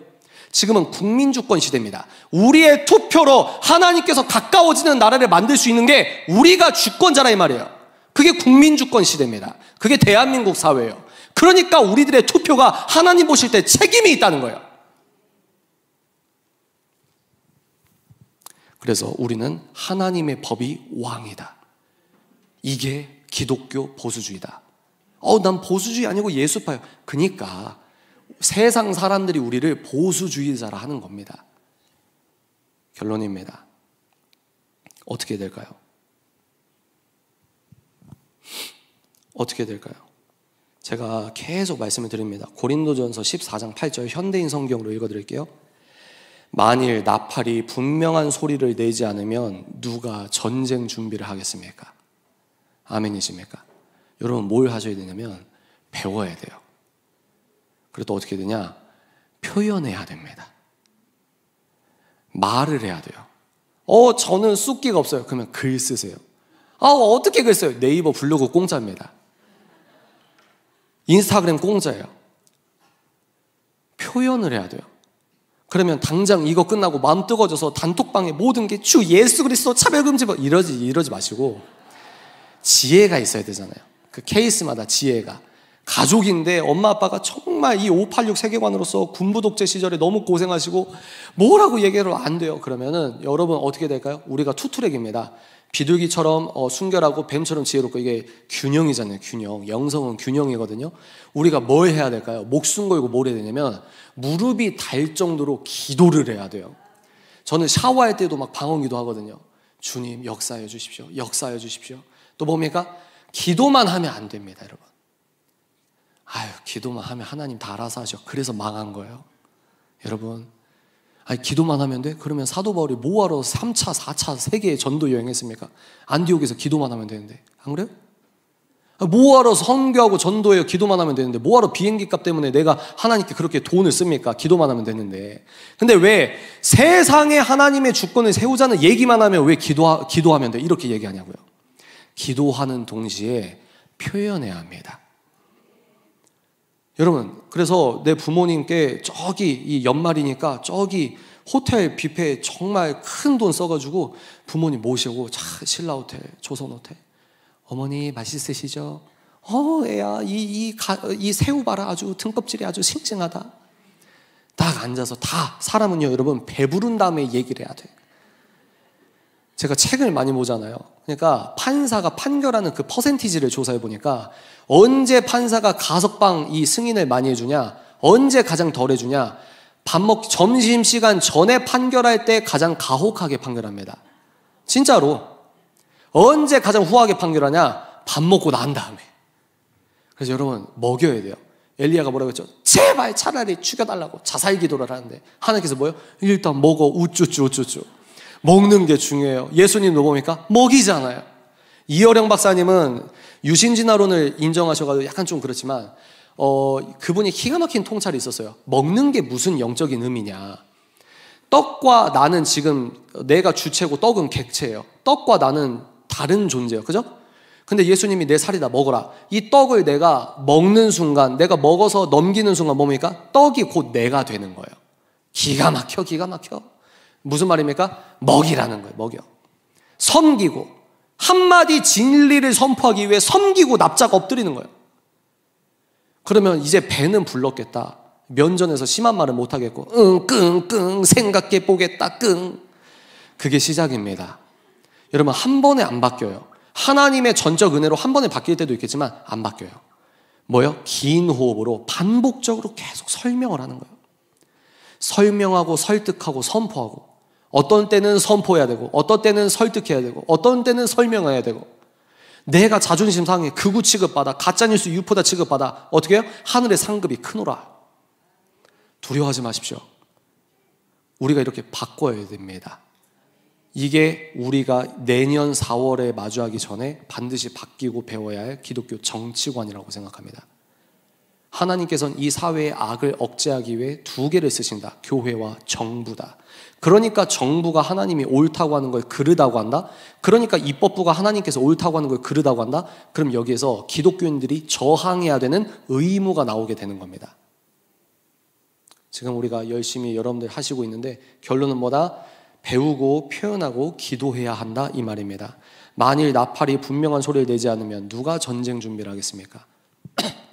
지금은 국민주권 시대입니다. 우리의 투표로 하나님께서 가까워지는 나라를 만들 수 있는 게 우리가 주권자라 이 말이에요. 그게 국민주권 시대입니다. 그게 대한민국 사회예요. 그러니까 우리들의 투표가 하나님 보실 때 책임이 있다는 거예요. 그래서 우리는 하나님의 법이 왕이다. 이게 기독교 보수주의다. 어, 난 보수주의 아니고 예수파요. 그니까 세상 사람들이 우리를 보수주의자라 하는 겁니다. 결론입니다. 어떻게 될까요? 어떻게 될까요? 제가 계속 말씀을 드립니다. 고린도전서 14장 8절 현대인 성경으로 읽어 드릴게요. 만일 나팔이 분명한 소리를 내지 않으면 누가 전쟁 준비를 하겠습니까? 아멘이십니까? 여러분 뭘 하셔야 되냐면 배워야 돼요. 그래도 어떻게 되냐? 표현해야 됩니다. 말을 해야 돼요. 어, 저는 숫기가 없어요. 그러면 글 쓰세요. 아, 어떻게 글 써요? 네이버 블로그 공짜입니다. 인스타그램 공짜예요. 표현을 해야 돼요. 그러면 당장 이거 끝나고 마음 뜨거워져서 단톡방에 모든 게 주 예수 그리스도 차별금지 법 뭐 이러지 이러지 마시고 지혜가 있어야 되잖아요. 그 케이스마다 지혜가 가족인데 엄마 아빠가 정말 이 586 세계관으로서 군부 독재 시절에 너무 고생하시고 뭐라고 얘기를 안 돼요. 그러면은 여러분 어떻게 될까요? 우리가 투트랙입니다. 비둘기처럼 어, 순결하고 뱀처럼 지혜롭고 이게 균형이잖아요. 균형. 영성은 균형이거든요. 우리가 뭘 해야 될까요? 목숨 걸고 뭘 해야 되냐면 무릎이 달 정도로 기도를 해야 돼요. 저는 샤워할 때도 막 방언기도 하거든요. 주님 역사해 주십시오. 역사해 주십시오. 또 뭡니까? 기도만 하면 안 됩니다, 여러분. 아유, 기도만 하면 하나님 다 알아서 하셔. 그래서 망한 거예요. 여러분, 아니 기도만 하면 돼? 그러면 사도 바울이 뭐하러 3차, 4차, 세계의 전도 여행했습니까? 안디옥에서 기도만 하면 되는데 안 그래요? 아, 뭐하러 선교하고 전도해요? 기도만 하면 되는데 뭐하러 비행기 값 때문에 내가 하나님께 그렇게 돈을 씁니까? 기도만 하면 되는데 근데 왜 세상에 하나님의 주권을 세우자는 얘기만 하면 왜 기도 기도하면 돼? 이렇게 얘기하냐고요 기도하는 동시에 표현해야 합니다 여러분, 그래서 내 부모님께 저기 이 연말이니까 저기 호텔 뷔페에 정말 큰 돈 써가지고 부모님 모시고 자 신라 호텔, 조선 호텔. 어머니 맛있으시죠? 어, 애야 이이이 새우 봐라 아주 등껍질이 아주 싱싱하다. 딱 앉아서 다 사람은요 여러분 배부른 다음에 얘기를 해야 돼. 제가 책을 많이 보잖아요. 그러니까 판사가 판결하는 그 퍼센티지를 조사해 보니까 언제 판사가 가석방 이 승인을 많이 해주냐, 언제 가장 덜 해주냐, 밥 먹, 점심 시간 전에 판결할 때 가장 가혹하게 판결합니다. 진짜로. 언제 가장 후하게 판결하냐, 밥 먹고 난 다음에. 그래서 여러분, 먹여야 돼요. 엘리야가 뭐라고 했죠? 제발 차라리 죽여달라고 자살 기도를 하는데 하나님께서 뭐요? 일단 먹어 우쭈쭈 우쭈쭈 먹는 게 중요해요. 예수님도 뭡니까? 먹이잖아요. 이어령 박사님은 유신진화론을 인정하셔가지고 약간 좀 그렇지만, 어, 그분이 기가 막힌 통찰이 있었어요. 먹는 게 무슨 영적인 의미냐. 떡과 나는 지금 내가 주체고 떡은 객체예요. 떡과 나는 다른 존재예요. 그죠? 근데 예수님이 내 살이다 먹어라. 이 떡을 내가 먹는 순간, 내가 먹어서 넘기는 순간 뭡니까? 떡이 곧 내가 되는 거예요. 기가 막혀, 기가 막혀. 무슨 말입니까? 먹이라는 거예요. 먹여. 섬기고 한마디 진리를 선포하기 위해 섬기고 납작 엎드리는 거예요. 그러면 이제 배는 불렀겠다. 면전에서 심한 말은 못하겠고, 응, 끙, 끙, 생각해 보겠다, 끙. 그게 시작입니다. 여러분, 한 번에 안 바뀌어요. 하나님의 전적 은혜로 한 번에 바뀔 때도 있겠지만, 안 바뀌어요. 뭐요? 긴 호흡으로 반복적으로 계속 설명을 하는 거예요. 설명하고 설득하고 선포하고. 어떤 때는 선포해야 되고, 어떤 때는 설득해야 되고, 어떤 때는 설명해야 되고. 내가 자존심 상해, 극우 취급받아, 가짜뉴스 유포다 취급받아. 어떻게 해요? 하늘의 상급이 크노라. 두려워하지 마십시오. 우리가 이렇게 바꿔야 됩니다. 이게 우리가 내년 4월에 마주하기 전에 반드시 바뀌고 배워야 할 기독교 정치관이라고 생각합니다. 하나님께서는 이 사회의 악을 억제하기 위해 두 개를 쓰신다. 교회와 정부다. 그러니까 정부가 하나님이 옳다고 하는 걸 그르다고 한다? 그러니까 입법부가 하나님께서 옳다고 하는 걸 그르다고 한다? 그럼 여기에서 기독교인들이 저항해야 되는 의무가 나오게 되는 겁니다. 지금 우리가 열심히 여러분들 하시고 있는데 결론은 뭐다? 배우고 표현하고 기도해야 한다 이 말입니다. 만일 나팔이 분명한 소리를 내지 않으면 누가 전쟁 준비를 하겠습니까?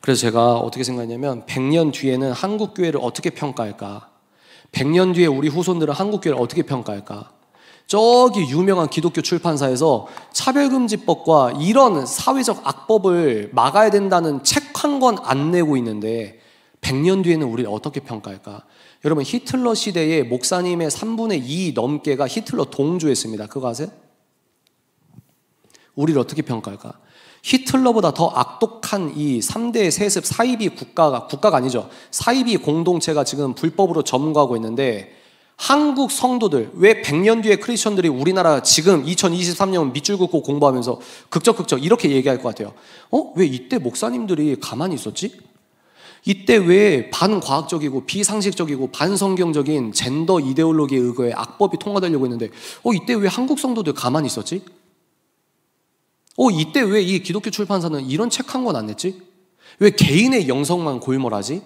그래서 제가 어떻게 생각했냐면 100년 뒤에는 한국 교회를 어떻게 평가할까? 100년 뒤에 우리 후손들은 한국 교회를 어떻게 평가할까? 저기 유명한 기독교 출판사에서 차별금지법과 이런 사회적 악법을 막아야 된다는 책 한 권 안 내고 있는데 100년 뒤에는 우리를 어떻게 평가할까? 여러분 히틀러 시대에 목사님의 3분의 2 넘게가 히틀러 동조했습니다. 그거 아세요? 우리를 어떻게 평가할까? 히틀러보다 더 악독한 이 3대 세습 사이비 국가가 국가가 아니죠. 사이비 공동체가 지금 불법으로 점거하고 있는데 한국 성도들 왜 100년 뒤에 크리스천들이 우리나라 지금 2023년 밑줄 긋고 공부하면서 극적극적 이렇게 얘기할 것 같아요. 어? 왜 이때 목사님들이 가만히 있었지? 이때 왜 반과학적이고 비상식적이고 반성경적인 젠더 이데올로기에 의거해 악법이 통과되려고 했는데 어 이때 왜 한국 성도들 가만히 있었지? 어, 이때 왜 이 기독교 출판사는 이런 책 한 권 안 냈지? 왜 개인의 영성만 골몰하지?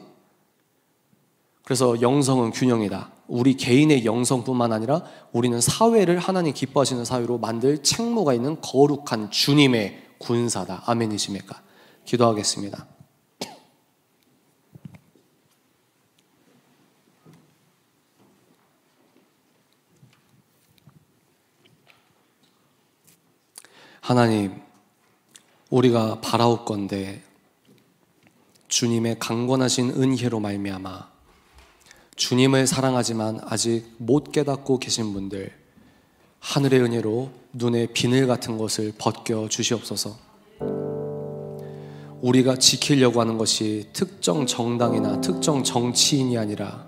그래서 영성은 균형이다. 우리 개인의 영성뿐만 아니라 우리는 사회를 하나님 기뻐하시는 사회로 만들 책무가 있는 거룩한 주님의 군사다. 아멘이십니까? 기도하겠습니다. 하나님, 우리가 바라올건데 주님의 강권하신 은혜로 말미암아 주님을 사랑하지만 아직 못 깨닫고 계신 분들 하늘의 은혜로 눈의 비늘 같은 것을 벗겨 주시옵소서. 우리가 지키려고 하는 것이 특정 정당이나 특정 정치인이 아니라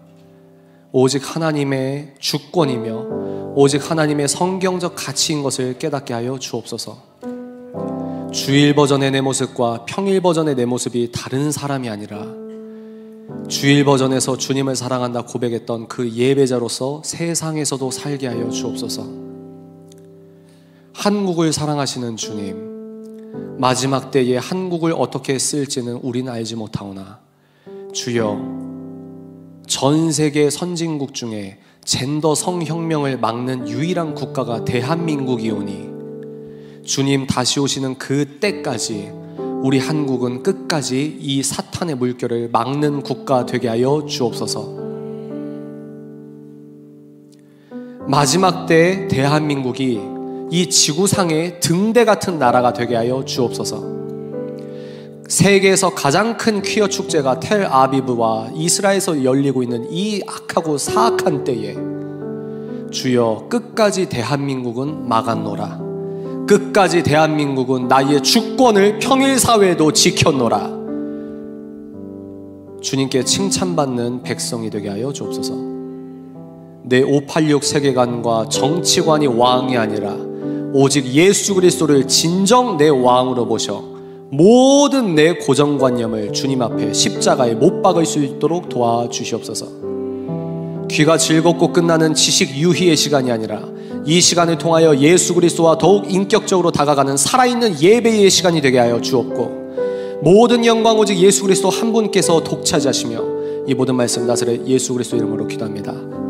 오직 하나님의 주권이며 오직 하나님의 성경적 가치인 것을 깨닫게 하여 주옵소서. 주일 버전의 내 모습과 평일 버전의 내 모습이 다른 사람이 아니라 주일 버전에서 주님을 사랑한다 고백했던 그 예배자로서 세상에서도 살게 하여 주옵소서. 한국을 사랑하시는 주님, 마지막 때에 한국을 어떻게 쓸지는 우린 알지 못하오나 주여 전 세계 선진국 중에 젠더 성혁명을 막는 유일한 국가가 대한민국이오니 주님 다시 오시는 그 때까지 우리 한국은 끝까지 이 사탄의 물결을 막는 국가 되게 하여 주옵소서. 마지막 때 대한민국이 이 지구상의 등대 같은 나라가 되게 하여 주옵소서. 세계에서 가장 큰 퀴어 축제가 텔 아비브와 이스라엘에서 열리고 있는 이 악하고 사악한 때에 주여 끝까지 대한민국은 막았노라. 끝까지 대한민국은 나의 주권을 평일 사회에도 지켰노라. 주님께 칭찬받는 백성이 되게 하여 주옵소서. 내 586 세계관과 정치관이 왕이 아니라 오직 예수 그리스도를 진정 내 왕으로 보셔. 모든 내 고정관념을 주님 앞에 십자가에 못 박을 수 있도록 도와주시옵소서. 귀가 즐겁고 끝나는 지식 유희의 시간이 아니라 이 시간을 통하여 예수 그리스도와 더욱 인격적으로 다가가는 살아있는 예배의 시간이 되게 하여 주옵고 모든 영광 오직 예수 그리스도 한 분께서 독차지하시며 이 모든 말씀 나사렛 예수 그리스도 이름으로 기도합니다.